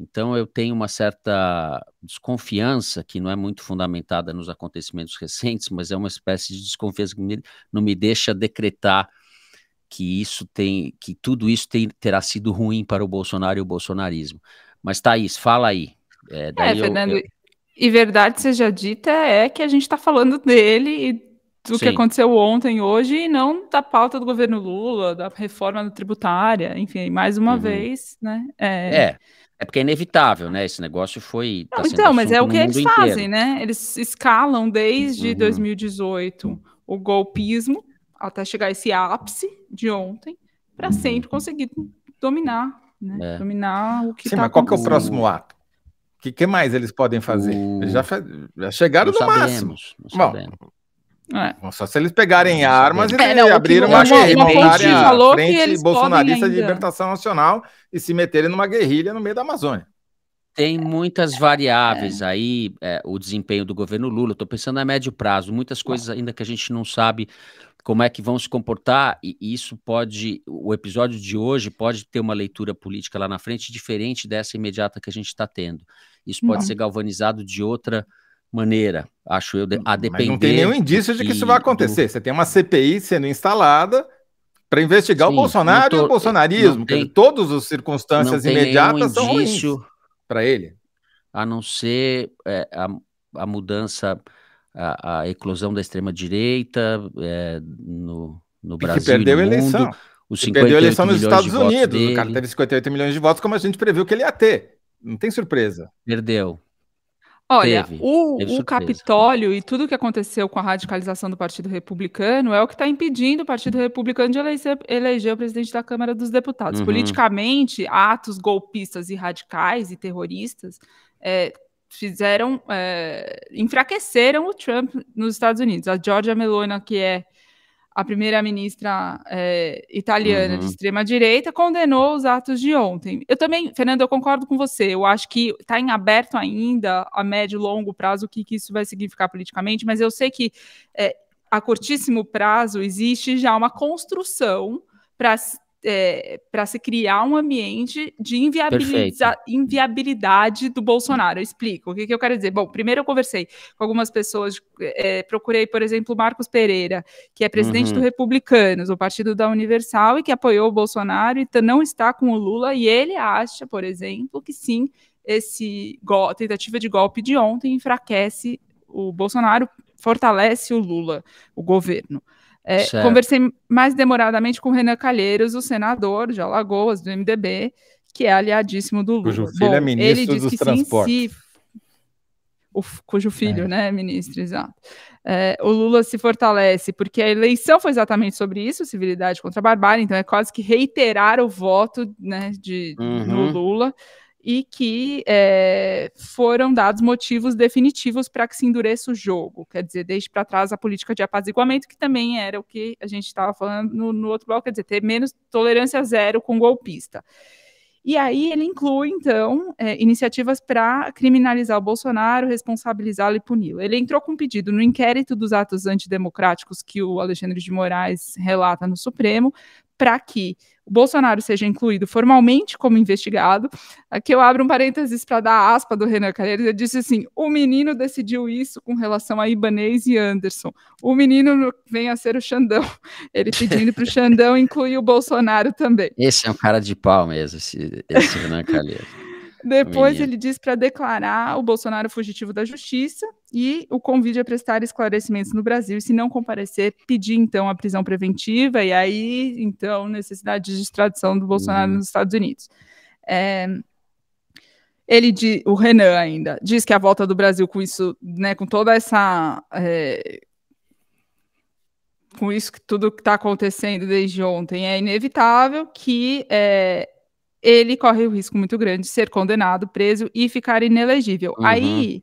Então, eu tenho uma certa desconfiança, que não é muito fundamentada nos acontecimentos *laughs* recentes, mas é uma espécie de desconfiança que não me deixa decretar que isso tem, que tudo isso tem, terá sido ruim para o Bolsonaro e o bolsonarismo. Mas, Thaís, fala aí. É, é Fernando, eu, eu... e verdade seja dita é que a gente está falando dele e do Sim. que aconteceu ontem, hoje, e não da pauta do governo Lula, da reforma tributária, enfim, mais uma uhum. vez, né? é. é. É porque é inevitável, né? Esse negócio foi. Tá Não, então, mas é o que eles inteiro. fazem, né? Eles escalam desde uhum. 2018 uhum. o golpismo até chegar esse ápice de ontem para uhum. sempre conseguir dominar, né? É. Dominar o que Sim, tá mas qual que é o próximo ato? O que, que mais eles podem fazer? Uh, já, já, chegaram no sabemos, máximo. sabemos. É. Só se eles pegarem armas é, e não, abrirem uma, uma, uma fonte falou frente que eles bolsonarista de libertação nacional e se meterem numa guerrilha no meio da Amazônia. Tem muitas variáveis é. aí, é, o desempenho do governo Lula. Estou pensando a médio prazo, muitas coisas ainda que a gente não sabe como é que vão se comportar, e isso pode. O episódio de hoje pode ter uma leitura política lá na frente diferente dessa imediata que a gente está tendo. Isso pode não. ser galvanizado de outra maneira, acho eu, a depender. Mas não tem nenhum indício de que isso vai acontecer. Do... Você tem uma CPI sendo instalada para investigar Sim, o Bolsonaro tô... e o bolsonarismo. Tem... Todas as circunstâncias imediatas são ruins para ele. A não ser é, a, a, mudança, a, a, eclosão da extrema-direita é, no, no e Brasil. Que perdeu a eleição. Os que perdeu a eleição nos Estados Unidos. O cara teve 58 milhões de votos, como a gente previu que ele ia ter. Não tem surpresa. Perdeu, Olha, teve, o, teve o, Capitólio e tudo o que aconteceu com a radicalização do Partido Republicano é o que está impedindo o Partido Republicano de eleger, eleger, o presidente da Câmara dos Deputados. Uhum. Politicamente, atos golpistas e radicais e terroristas é, fizeram, é, enfraqueceram o Trump nos Estados Unidos. A Georgia Meloni, que é a primeira-ministra é, eh, italiana uhum. de extrema-direita, condenou os atos de ontem. Eu também, Fernando, eu concordo com você. Eu acho que está em aberto ainda, a médio e longo prazo, o que, que, isso vai significar politicamente, mas eu sei que é, a curtíssimo prazo existe já uma construção para é, para se criar um ambiente de inviabilidade do Bolsonaro. Eu explico o que, que, eu quero dizer. Bom, primeiro eu conversei com algumas pessoas, é, procurei, por exemplo, Marcos Pereira, que é presidente uhum. do Republicanos, o partido da Universal, e que apoiou o Bolsonaro e não está com o Lula, e ele acha, por exemplo, que sim, esse tentativa de golpe de ontem enfraquece o Bolsonaro, fortalece o Lula, o governo. É, conversei mais demoradamente com o Renan Calheiros, o senador de Alagoas, do MDB, que é aliadíssimo do Lula. Cujo filho é Bom, é ministro ele dos que transportes. Se, o, cujo filho, é. né, é ministro, exato. É, o Lula se fortalece porque a eleição foi exatamente sobre isso, civilidade contra a barbárie, então é quase que reiterar o voto né, de, uhum. no Lula e que é, foram dados motivos definitivos para que se endureça o jogo. Quer dizer, deixe para trás a política de apaziguamento, que também era o que a gente estava falando no, no outro bloco, quer dizer, ter menos tolerância zero com golpista. E aí ele inclui, então, é, iniciativas para criminalizar o Bolsonaro, responsabilizá-lo e puni-lo. Ele entrou com um pedido no inquérito dos atos antidemocráticos que o Alexandre de Moraes relata no Supremo para que o Bolsonaro seja incluído formalmente como investigado. Aqui eu abro um parênteses para dar a aspa do Renan Calheiros. Ele disse assim: o menino decidiu isso com relação a Ibanês e Anderson. O menino vem a ser o Xandão. *laughs* Ele pedindo para o Xandão incluir o Bolsonaro também. Esse é um cara de pau mesmo, esse, esse Renan Calheiros. Depois ele diz para declarar o Bolsonaro fugitivo da justiça e o convide a é prestar esclarecimentos no Brasil e se não comparecer, pedir então a prisão preventiva e aí então necessidade de extradição do Bolsonaro uhum. nos Estados Unidos. É, ele o Renan ainda diz que a volta do Brasil com isso, né, com toda essa é, com isso que tudo que está acontecendo desde ontem é inevitável que é, ele corre o risco muito grande de ser condenado, preso e ficar inelegível. Uhum. Aí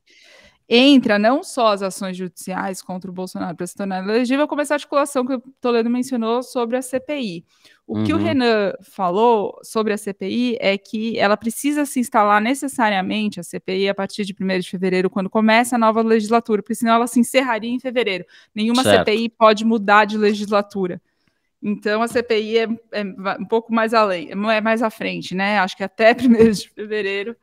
entra não só as ações judiciais contra o Bolsonaro para se tornar elegível, como essa articulação que o Toledo mencionou sobre a CPI. O uhum. que o Renan falou sobre a CPI é que ela precisa se instalar necessariamente, a CPI, a partir de 1 de fevereiro, quando começa a nova legislatura, porque senão ela se encerraria em fevereiro. Nenhuma certo. CPI pode mudar de legislatura. Então a CPI é, é um pouco mais além, é mais à frente, né? Acho que até 1 *laughs* de fevereiro.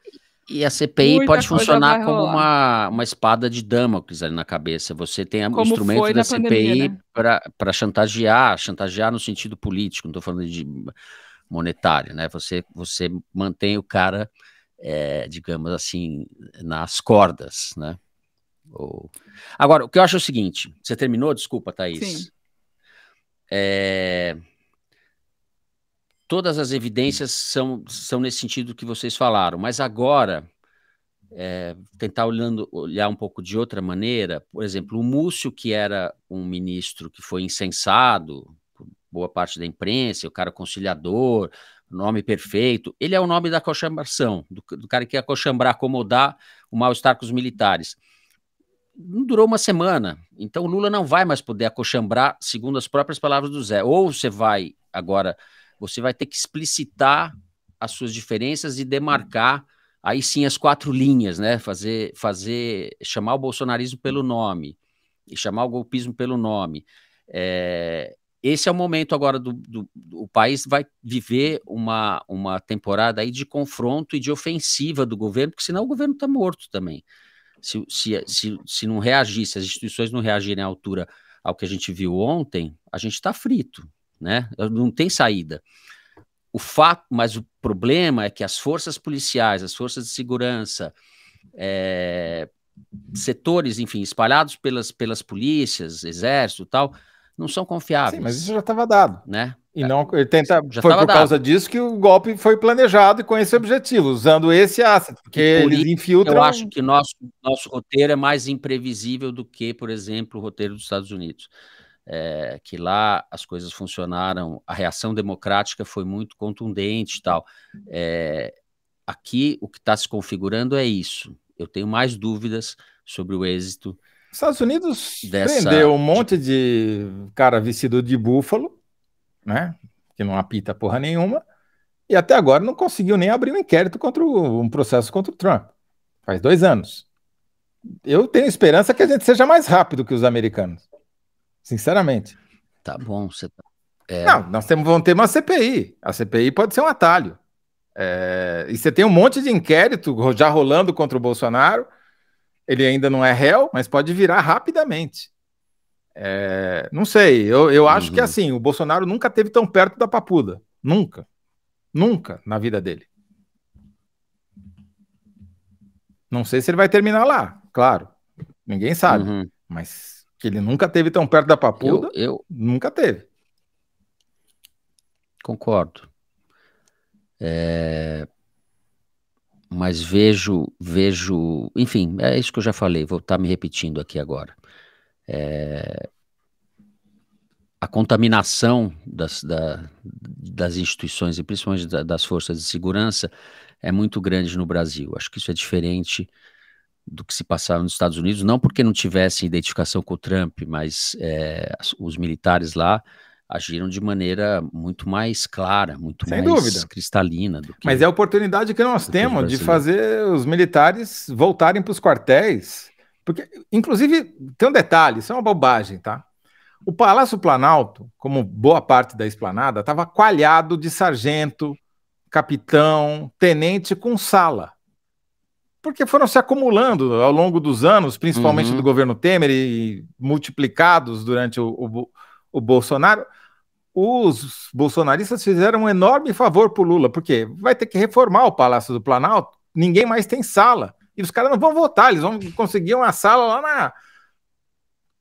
E a CPI pode funcionar como uma, uma espada de Damocles ali na cabeça. Você tem como o instrumento da CPI né? para chantagear, chantagear no sentido político, não estou falando de monetário, né? Você, você mantém o cara, é, digamos assim, nas cordas, né? Ou... Agora, o que eu acho é o seguinte: você terminou? Desculpa, Thaís. Sim é, todas as evidências são, são nesse sentido que vocês falaram, mas agora é, tentar olhando, olhar um pouco de outra maneira, por exemplo, o Múcio, que era um ministro que foi incensado por boa parte da imprensa, o cara conciliador, nome perfeito, ele é o nome da coxambração, do, do cara que ia coxambrar, acomodar o mal-estar com os militares não durou uma semana. Então o Lula não vai mais poder acochambrar, segundo as próprias palavras do Zé. Ou você vai agora, você vai ter que explicitar as suas diferenças e demarcar aí sim as quatro linhas, né? Fazer, fazer chamar o bolsonarismo pelo nome e chamar o golpismo pelo nome. É, esse é o momento agora do, do, do, país vai viver uma, uma temporada aí de confronto e de ofensiva do governo, porque senão o governo está morto também. Se, se, se, se não reagir, se as instituições não reagirem à altura ao que a gente viu ontem, a gente está frito, né? Não tem saída. O fato, mas o problema é que as forças policiais, as forças de segurança, é, setores, enfim, espalhados pelas, pelas polícias, exército, tal, não são confiáveis. Sim, mas isso já estava dado, né? E é. não tenta, foi por dado. causa disso que o golpe foi planejado e com esse objetivo, usando esse asset, porque eles isso, infiltram. Eu acho que nosso, nosso roteiro é mais imprevisível do que, por exemplo, o roteiro dos Estados Unidos. É, que lá as coisas funcionaram, a reação democrática foi muito contundente e tal. É, aqui o que está se configurando é isso. Eu tenho mais dúvidas sobre o êxito. Estados Unidos dessa... prendeu um monte de cara vestido de búfalo né? Que não apita porra nenhuma. E até agora não conseguiu nem abrir um inquérito contra o, um processo contra o Trump. Faz dois anos. Eu tenho esperança que a gente seja mais rápido que os americanos. Sinceramente. Tá bom, você tá... É... Não, nós temos, vamos ter uma CPI. A CPI pode ser um atalho. É... E você tem um monte de inquérito já rolando contra o Bolsonaro. Ele ainda não é réu, mas pode virar rapidamente. É, não sei, eu, eu acho uhum. que assim, o Bolsonaro nunca teve tão perto da papuda. Nunca. Nunca na vida dele. Não sei se ele vai terminar lá, claro. Ninguém sabe. Uhum. Mas que ele nunca teve tão perto da papuda, eu, eu... nunca teve. Concordo. É... Mas vejo, vejo, enfim, é isso que eu já falei, vou estar tá me repetindo aqui agora é, a contaminação das, da, das instituições e principalmente das forças de segurança é muito grande no Brasil. Acho que isso é diferente do que se passava nos Estados Unidos, não porque não tivessem identificação com o Trump, mas é, os militares lá agiram de maneira muito mais clara, muito Sem mais dúvida. cristalina. Que, mas é a oportunidade que nós temos que de fazer os militares voltarem para os quartéis porque, inclusive, tem um detalhe, isso é uma bobagem, tá? O Palácio Planalto, como boa parte da esplanada, estava coalhado de sargento, capitão, tenente com sala. Porque foram se acumulando ao longo dos anos, principalmente uhum. do governo Temer e multiplicados durante o, o, o Bolsonaro. Os bolsonaristas fizeram um enorme favor para o Lula, porque vai ter que reformar o Palácio do Planalto, ninguém mais tem sala. E os caras não vão votar, eles vão conseguir uma sala lá na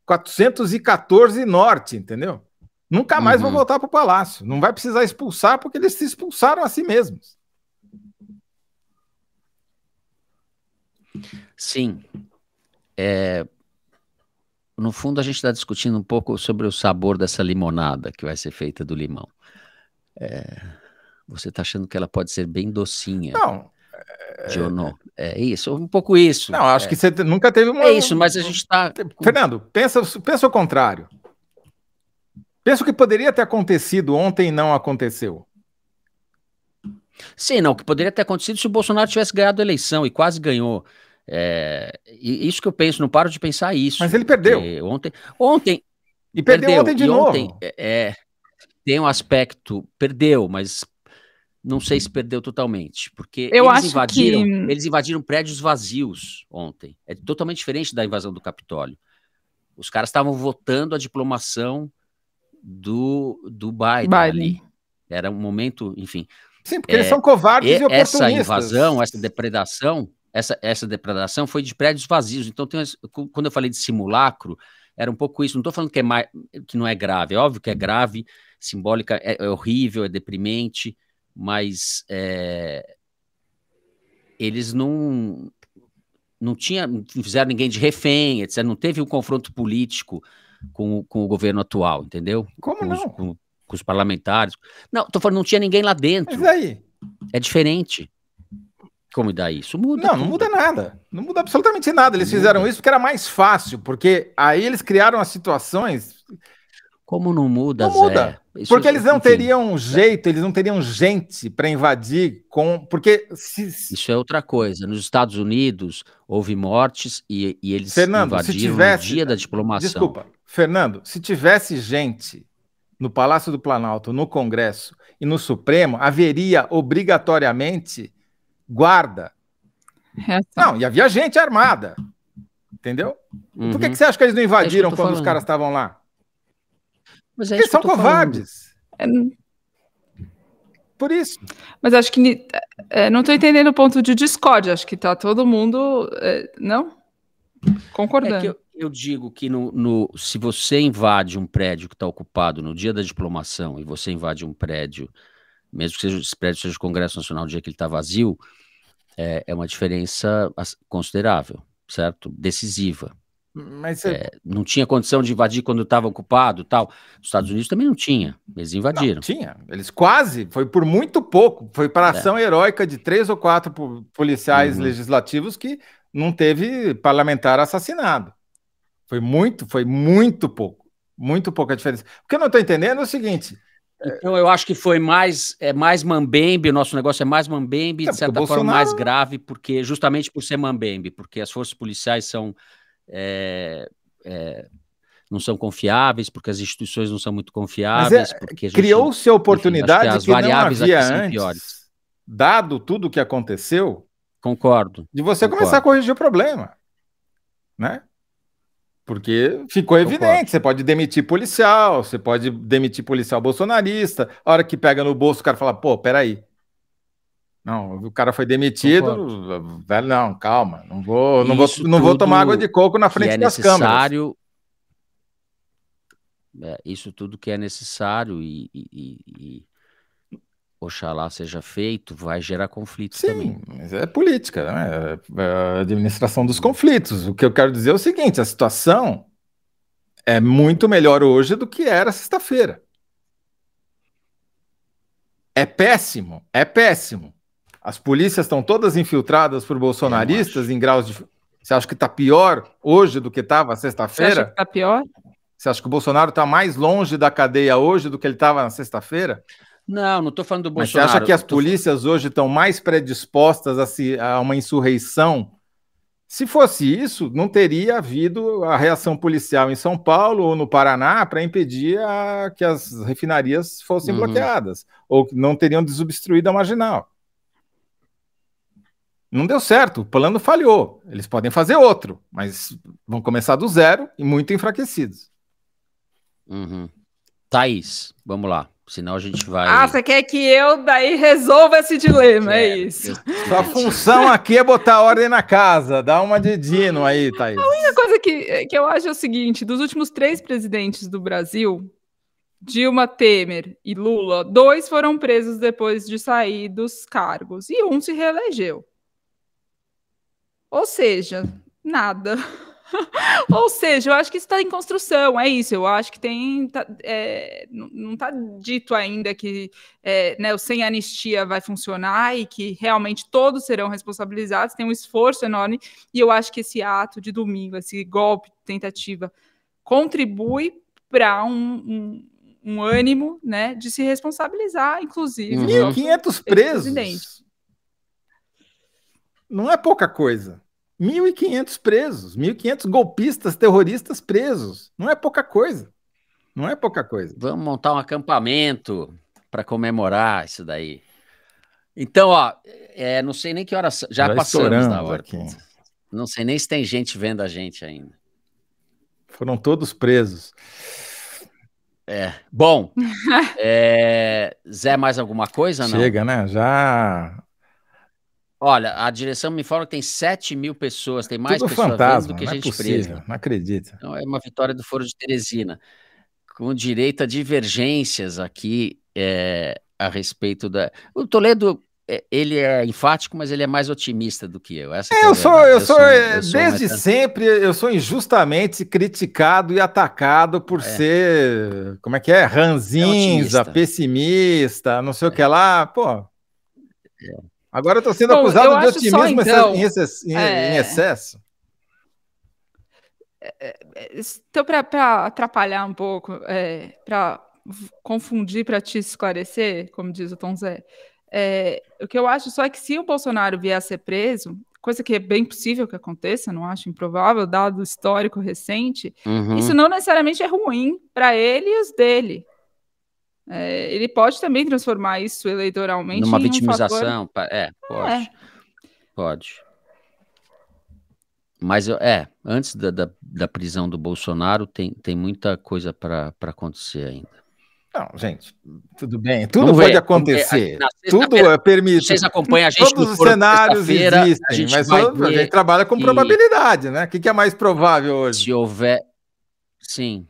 414 Norte, entendeu? Nunca mais uhum. vão voltar para o Palácio. Não vai precisar expulsar, porque eles se expulsaram a si mesmos. Sim. É... No fundo, a gente está discutindo um pouco sobre o sabor dessa limonada que vai ser feita do limão. É... Você está achando que ela pode ser bem docinha. Não, é, ou não. É. é isso, um pouco isso. Não, acho é. que você nunca teve uma. É isso, mas a gente está. Fernando, pensa, pensa o contrário. Pensa o que poderia ter acontecido ontem e não aconteceu. Sim, não, o que poderia ter acontecido se o Bolsonaro tivesse ganhado a eleição e quase ganhou. É, isso que eu penso, não paro de pensar isso. Mas ele perdeu. Ontem, ontem. E perdeu, perdeu ontem de novo. Ontem, é, é, tem um aspecto, perdeu, mas não sei uhum. se perdeu totalmente, porque Eu eles, invadiram, que... eles invadiram prédios vazios ontem. É totalmente diferente da invasão do Capitólio. Os caras estavam votando a diplomação do, do Biden, Biden. Ali. Era um momento, enfim. Sim, porque é, eles são covardes e, e oportunistas. Essa invasão, essa depredação, essa, essa depredação foi de prédios vazios. Então, tem, quando eu falei de simulacro, era um pouco isso. Não estou falando que, é mais, que não é grave, é óbvio que é uhum. grave, simbólica, é, é horrível, é deprimente, mas é, eles não não tinha não fizeram ninguém de refém, etc. Não teve um confronto político com, com o governo atual, entendeu? Como com não? Os, com, com, os parlamentares. Não, tô falando, não tinha ninguém lá dentro. Mas daí? É diferente. Como dá isso? Muda. Não, não muda nada. Não muda absolutamente nada. Eles não fizeram muda. isso porque era mais fácil, porque aí eles criaram as situações. Como não muda, não Zé? Muda. Porque eles não enfim. teriam jeito, eles não teriam gente para invadir com. Porque. Se... Isso é outra coisa. Nos Estados Unidos houve mortes e, e eles Fernando, invadiram tivesse... no dia da diplomacia. Desculpa, Fernando, se tivesse gente no Palácio do Planalto, no Congresso e no Supremo, haveria obrigatoriamente guarda. Não, e havia gente armada. Entendeu? Uhum. Por que, uhum. que você acha que eles não é invadiram é quando falando. os caras estavam lá? Gente, é Eles são covardes. É... Por isso. Mas acho que é, não estou entendendo o ponto de discórdia. Acho que está todo mundo. É, não? Concordando. É eu, eu, digo que no, no, se você invade um prédio que está ocupado no dia da diplomação e você invade um prédio, mesmo que seja, esse prédio seja o Congresso Nacional, no dia que ele está vazio, é, é uma diferença considerável, certo? Decisiva. Mas é... não tinha condição de invadir quando estava ocupado tal. Os Estados Unidos também não tinha, eles invadiram. Não, tinha, eles quase, foi por muito pouco. Foi para é. ação heróica de três ou quatro policiais uhum. legislativos que não teve parlamentar assassinado. Foi muito, foi muito pouco. Muito pouca diferença. O que eu não estou entendendo é o seguinte. É então, eu acho que foi mais, é mais mambembe, o nosso negócio é mais mambembe, é, de certa forma mais grave, porque justamente por ser mambembe, porque as forças policiais são é, é, não são confiáveis, porque as instituições não são muito confiáveis. É, Criou-se a oportunidade enfim, que, que variáveis não havia aqui antes, piores. dado tudo o que aconteceu. Concordo. De você concordo. começar a corrigir o problema, né? Porque ficou evidente, você pode demitir policial, você pode demitir policial bolsonarista, a hora que pega no bolso o cara fala, pô, peraí, não, o cara foi demitido, velho, não, calma, não vou, não vou, não vou tomar água de coco na frente é das câmeras. É, isso tudo que é necessário e, e, e, e, oxalá seja feito, vai gerar conflitos Sim, também. Mas é política, né? é a é administração dos conflitos. O que eu quero dizer é o seguinte: a situação é muito melhor hoje do que era sexta-feira. É péssimo, é péssimo. As polícias estão todas infiltradas por bolsonaristas em graus de. Você acha que está pior hoje do que estava sexta-feira? Você acha que está pior? Você acha que o Bolsonaro está mais longe da cadeia hoje do que ele estava na sexta-feira? Não, não estou falando do Mas Bolsonaro. você acha que as polícias hoje estão mais predispostas a, se, a uma insurreição? Se fosse isso, não teria havido a reação policial em São Paulo ou no Paraná para impedir a, que as refinarias fossem uhum. bloqueadas, ou não teriam desobstruído a marginal não deu certo, o plano falhou. Eles podem fazer outro, mas vão começar do zero e muito enfraquecidos. Uhum. Thaís, vamos lá. Senão a gente vai. Ah, você quer que eu daí resolva esse dilema? É, é isso. Eu... Sua função aqui é botar ordem na casa, Dá uma de Dino aí, Thaís. A única coisa que, é, que eu acho é o seguinte: dos últimos três presidentes do Brasil, Dilma Temer e Lula, dois foram presos depois de sair dos cargos e um se reelegeu. Ou seja, nada. *laughs* Ou seja, eu acho que isso está em construção, é isso. Eu acho que tem. Tá, é, não está dito ainda que é, né, o sem anistia vai funcionar e que realmente todos serão responsabilizados. Tem um esforço enorme e eu acho que esse ato de domingo, esse golpe, tentativa, contribui para um, um, um, ânimo né, de se responsabilizar, inclusive. 1.500 uhum. presos. Presidente. Não é pouca coisa. 1.500 presos, 1.500 golpistas, terroristas presos. Não é pouca coisa. Não é pouca coisa. Vamos montar um acampamento para comemorar isso daí. Então, ó, é, não sei nem que horas. Já, já passamos da hora. Aqui. Não sei nem se tem gente vendo a gente ainda. Foram todos presos. É. Bom, *laughs* é, Zé, mais alguma coisa? Chega, não? né? Já Olha, a direção me fala que tem 7 mil pessoas, tem mais Tudo pessoas fantasma, do que a é gente é possível, Não acredito. Então é uma vitória do Foro de Teresina, com direito a divergências aqui é, a respeito da. O Toledo é, ele é enfático, mas ele é mais otimista do que eu. Essa é eu, sou, eu, sou, eu sou, desde sempre eu sou injustamente criticado e atacado por é. ser, como é que é, ranzinza, é pessimista, não sei o que lá, pô. Agora está sendo Bom, acusado de otimismo então, em, excesso, em, é... em excesso. É, é, é, então, para atrapalhar um pouco, é, para confundir, para te esclarecer, como diz o Tom Zé, é, o que eu acho só é que se o Bolsonaro vier a ser preso, coisa que é bem possível que aconteça, não acho improvável, dado o histórico recente, uhum. isso não necessariamente é ruim para ele e os dele. É, ele pode também transformar isso eleitoralmente numa vitimização, um favor... é, pode. É. Pode. Mas é, antes da, da, da, prisão do Bolsonaro, tem, tem muita coisa para acontecer ainda. Não, gente, tudo bem, tudo Vamos pode ver. acontecer. Tudo é permitido. Vocês acompanham a gente Todos os cenários existem, a gente mas vai a gente trabalha com probabilidade, né? O que, que é mais provável hoje? Se houver. Sim,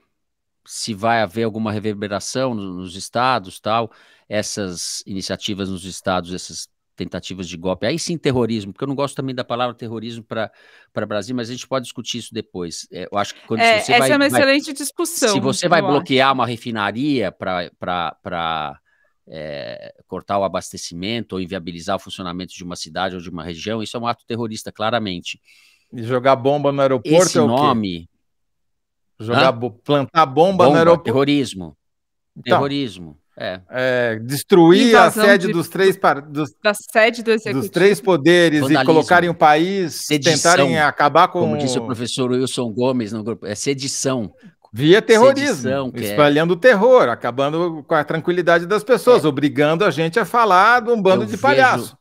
se vai haver alguma reverberação nos estados, tal, essas iniciativas nos estados, essas tentativas de golpe. Aí sim, terrorismo, porque eu não gosto também da palavra terrorismo para Brasil, mas a gente pode discutir isso depois. É, eu acho que quando é, você essa vai, é uma excelente vai, discussão. Se você vai acho. bloquear uma refinaria para é, cortar o abastecimento ou inviabilizar o funcionamento de uma cidade ou de uma região, isso é um ato terrorista, claramente. E jogar bomba no aeroporto Esse é o nome, quê? Jogar, bo plantar bomba, bomba no aeroporto. Terrorismo. Então, terrorismo. É. é destruir a sede de... dos três dos, da sede do executivo. dos três poderes Vandalismo. e colocarem o país, sedição. tentarem acabar com Como disse o professor Wilson Gomes no grupo, é sedição. Via terrorismo, sedição, é. espalhando é... terror, acabando com a tranquilidade das pessoas, é. obrigando a gente a falar de um bando eu de vejo... palhaço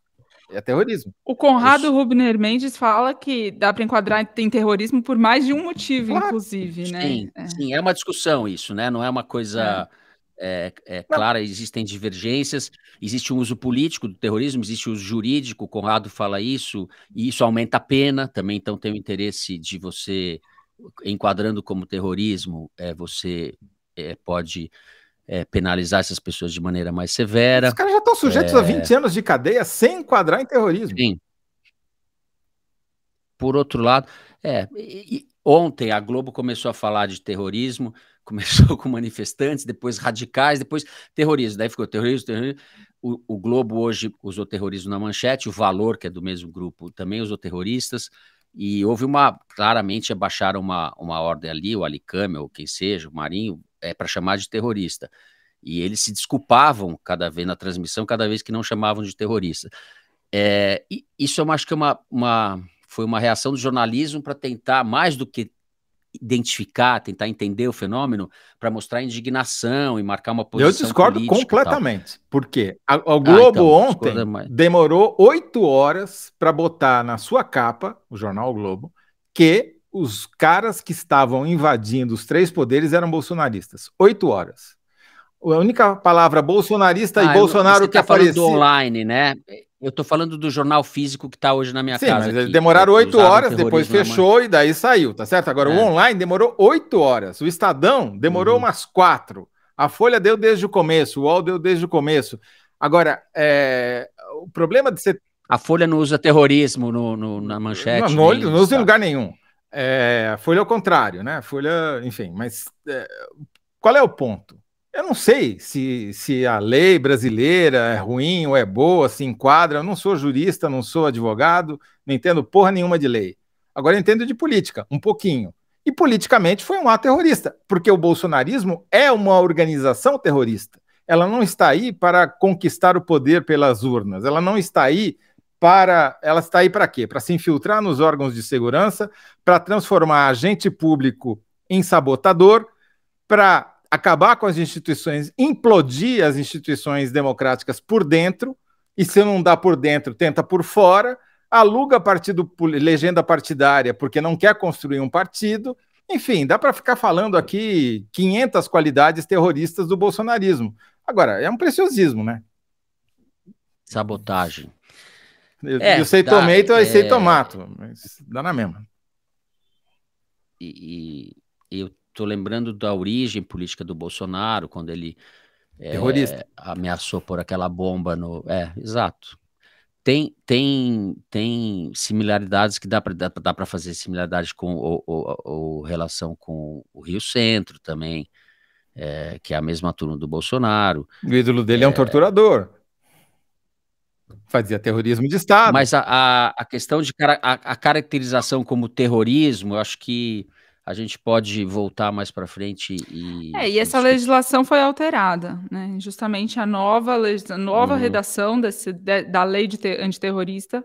é terrorismo. O Conrado Isso. Rubner Mendes fala que dá para enquadrar em terrorismo por mais de um motivo, claro. inclusive, né? sim, né? É. Sim, é. uma discussão isso, né? Não é uma coisa é. É, é clara, existem divergências, existe um uso político do terrorismo, existe o uso jurídico, o Conrado fala isso, e isso aumenta a pena também, então tem o interesse de você, enquadrando como terrorismo, é, você é, pode é, penalizar essas pessoas de maneira mais severa. Os caras já estão sujeitos é... a 20 anos de cadeia sem enquadrar em terrorismo. Sim. Por outro lado, é, e, e ontem a Globo começou a falar de terrorismo, *laughs* começou com manifestantes, depois radicais, depois terrorismo. Daí ficou terrorismo, terrorismo. O, o, Globo hoje usou terrorismo na manchete, o Valor, que é do mesmo grupo, também usou terroristas. E houve uma, claramente abaixaram uma, uma ordem ali, o Alicame ou quem seja, o Marinho, é para chamar de terrorista. E eles se desculpavam cada vez na transmissão, cada vez que não chamavam de terrorista. É, isso eu acho que é uma, uma, foi uma reação do jornalismo para tentar, mais do que identificar, tentar entender o fenômeno para mostrar indignação e marcar uma posição. Eu discordo completamente, porque quê? a ah, Globo ah, então, ontem demorou oito horas para botar na sua capa, o jornal Globo, que os caras que estavam invadindo os três poderes eram bolsonaristas. Oito horas. A única palavra bolsonarista ah, e Bolsonaro que tá aparecia. online, né? Eu tô falando do jornal físico que tá hoje na minha Sim, casa. Mas aqui, demoraram é oito horas, depois fechou e daí saiu, tá certo? Agora é. o online demorou oito horas. O Estadão demorou uhum. umas quatro. A Folha deu desde o começo, o UOL deu desde o começo. Agora, é... o problema de ser. A Folha não usa terrorismo no, no na manchete. Não, não, não usa em tá. lugar nenhum. É... a Folha é o contrário, né? A Folha, enfim, mas é, qual é o ponto? Eu não sei se, se a lei brasileira é ruim ou é boa, se enquadra. Eu não sou jurista, não sou advogado, não entendo porra nenhuma de lei. Agora eu entendo de política, um pouquinho. E politicamente foi um ato terrorista, porque o bolsonarismo é uma organização terrorista. Ela não está aí para conquistar o poder pelas urnas, ela não está aí para. Ela está aí para quê? Para se infiltrar nos órgãos de segurança, para transformar agente público em sabotador, para acabar com as instituições, implodir as instituições democráticas por dentro, e se não dá por dentro, tenta por fora, aluga partido, legenda partidária, porque não quer construir um partido. Enfim, dá para ficar falando aqui 500 qualidades terroristas do bolsonarismo. Agora, é um preciosismo, né? Sabotagem. Eu, é, eu sei dá, tomato, então é... sei tomato, mas dá na mesma. E, e eu Estou lembrando da origem política do Bolsonaro, quando ele Terrorista. É, ameaçou por aquela bomba no. É, exato. Tem, tem, tem similaridades que dá para dá, dá fazer similaridade com ou, o relação com o Rio Centro também, é, que é a mesma turma do Bolsonaro. O ídolo dele é, é um torturador. Fazia terrorismo de Estado. Mas a, a, a questão de cara, a, a caracterização como terrorismo, eu acho que a gente pode voltar mais para frente e. É, e essa legislação foi alterada, né? Justamente a nova, nova uhum. redação desse, da lei de antiterrorista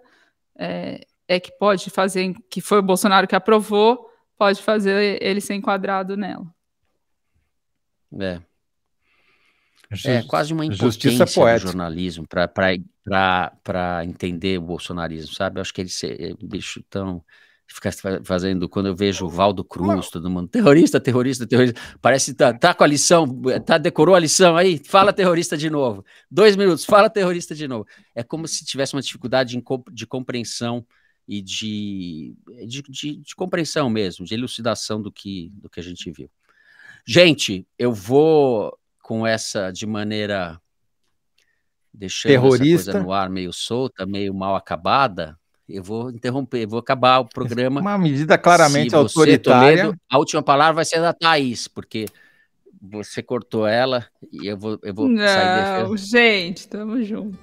é, é que pode fazer, que foi o Bolsonaro que aprovou, pode fazer ele ser enquadrado nela. É. Just, é quase uma impotência do jornalismo para entender o bolsonarismo, sabe? Eu acho que ele é um bicho tão ficar fazendo, quando eu vejo o Valdo Cruz, todo mundo, terrorista, terrorista, terrorista, parece tá, tá com a lição, tá, decorou a lição aí, fala terrorista de novo, dois minutos, fala terrorista de novo. É como se tivesse uma dificuldade de compreensão e de, de, de, de compreensão mesmo, de elucidação do que, do que a gente viu. Gente, eu vou com essa de maneira deixando terrorista. essa coisa no ar meio solta, meio mal acabada, eu vou interromper, eu vou acabar o programa. Uma medida claramente Se autoritária. Toledo, a última palavra vai ser da Thaís, porque você cortou ela e eu vou, eu vou Não, sair defendendo. gente, tamo junto.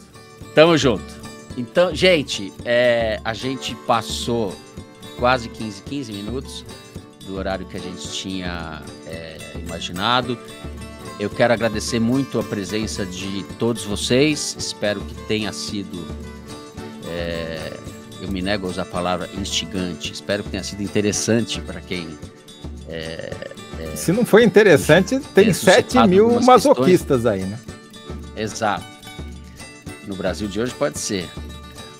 Tamo junto. Então, gente, é, a gente passou quase 15, 15 minutos do horário que a gente tinha é, imaginado. Eu quero agradecer muito a presença de todos vocês. Espero que tenha sido é, eu me nego a usar a palavra instigante. Espero que tenha sido interessante para quem. É, é, Se não foi interessante, tem 7 mil masoquistas aí, né? Exato. No Brasil de hoje pode ser.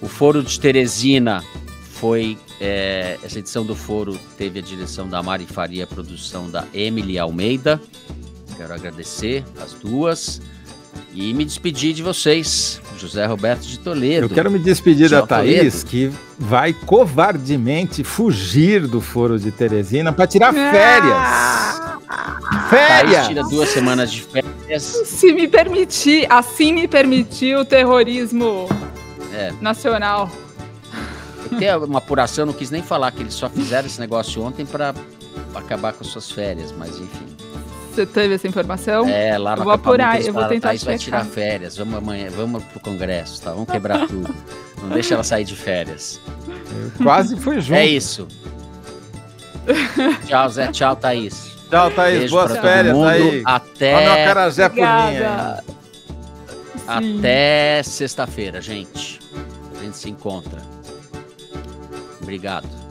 O Foro de Teresina foi. É, essa edição do Foro teve a direção da Mari Faria, a produção da Emily Almeida. Quero agradecer as duas. E me despedir de vocês, José Roberto de Toledo. Eu quero me despedir da Thaís, Toledo. que vai covardemente fugir do foro de Teresina para tirar ah! férias. Férias! Thaís tira duas semanas de férias. Se me permitir, assim me permitir o terrorismo é. nacional. Tem uma apuração, não quis nem falar que eles só fizeram esse negócio ontem para acabar com suas férias, mas enfim. Você teve essa informação? É, lá no eu vou apurar, eu vou tentar Thaís vai tirar férias, vamos amanhã, vamos pro congresso, tá? Vamos quebrar tudo. Não deixa ela sair de férias. Quase foi junto. É isso. tchau, Zé. Tchau, Thaís. Tchau, Thaís. Beijo Boas férias aí. Até. Olha o por mim aí. Até sexta-feira, gente. A gente se encontra. Obrigado.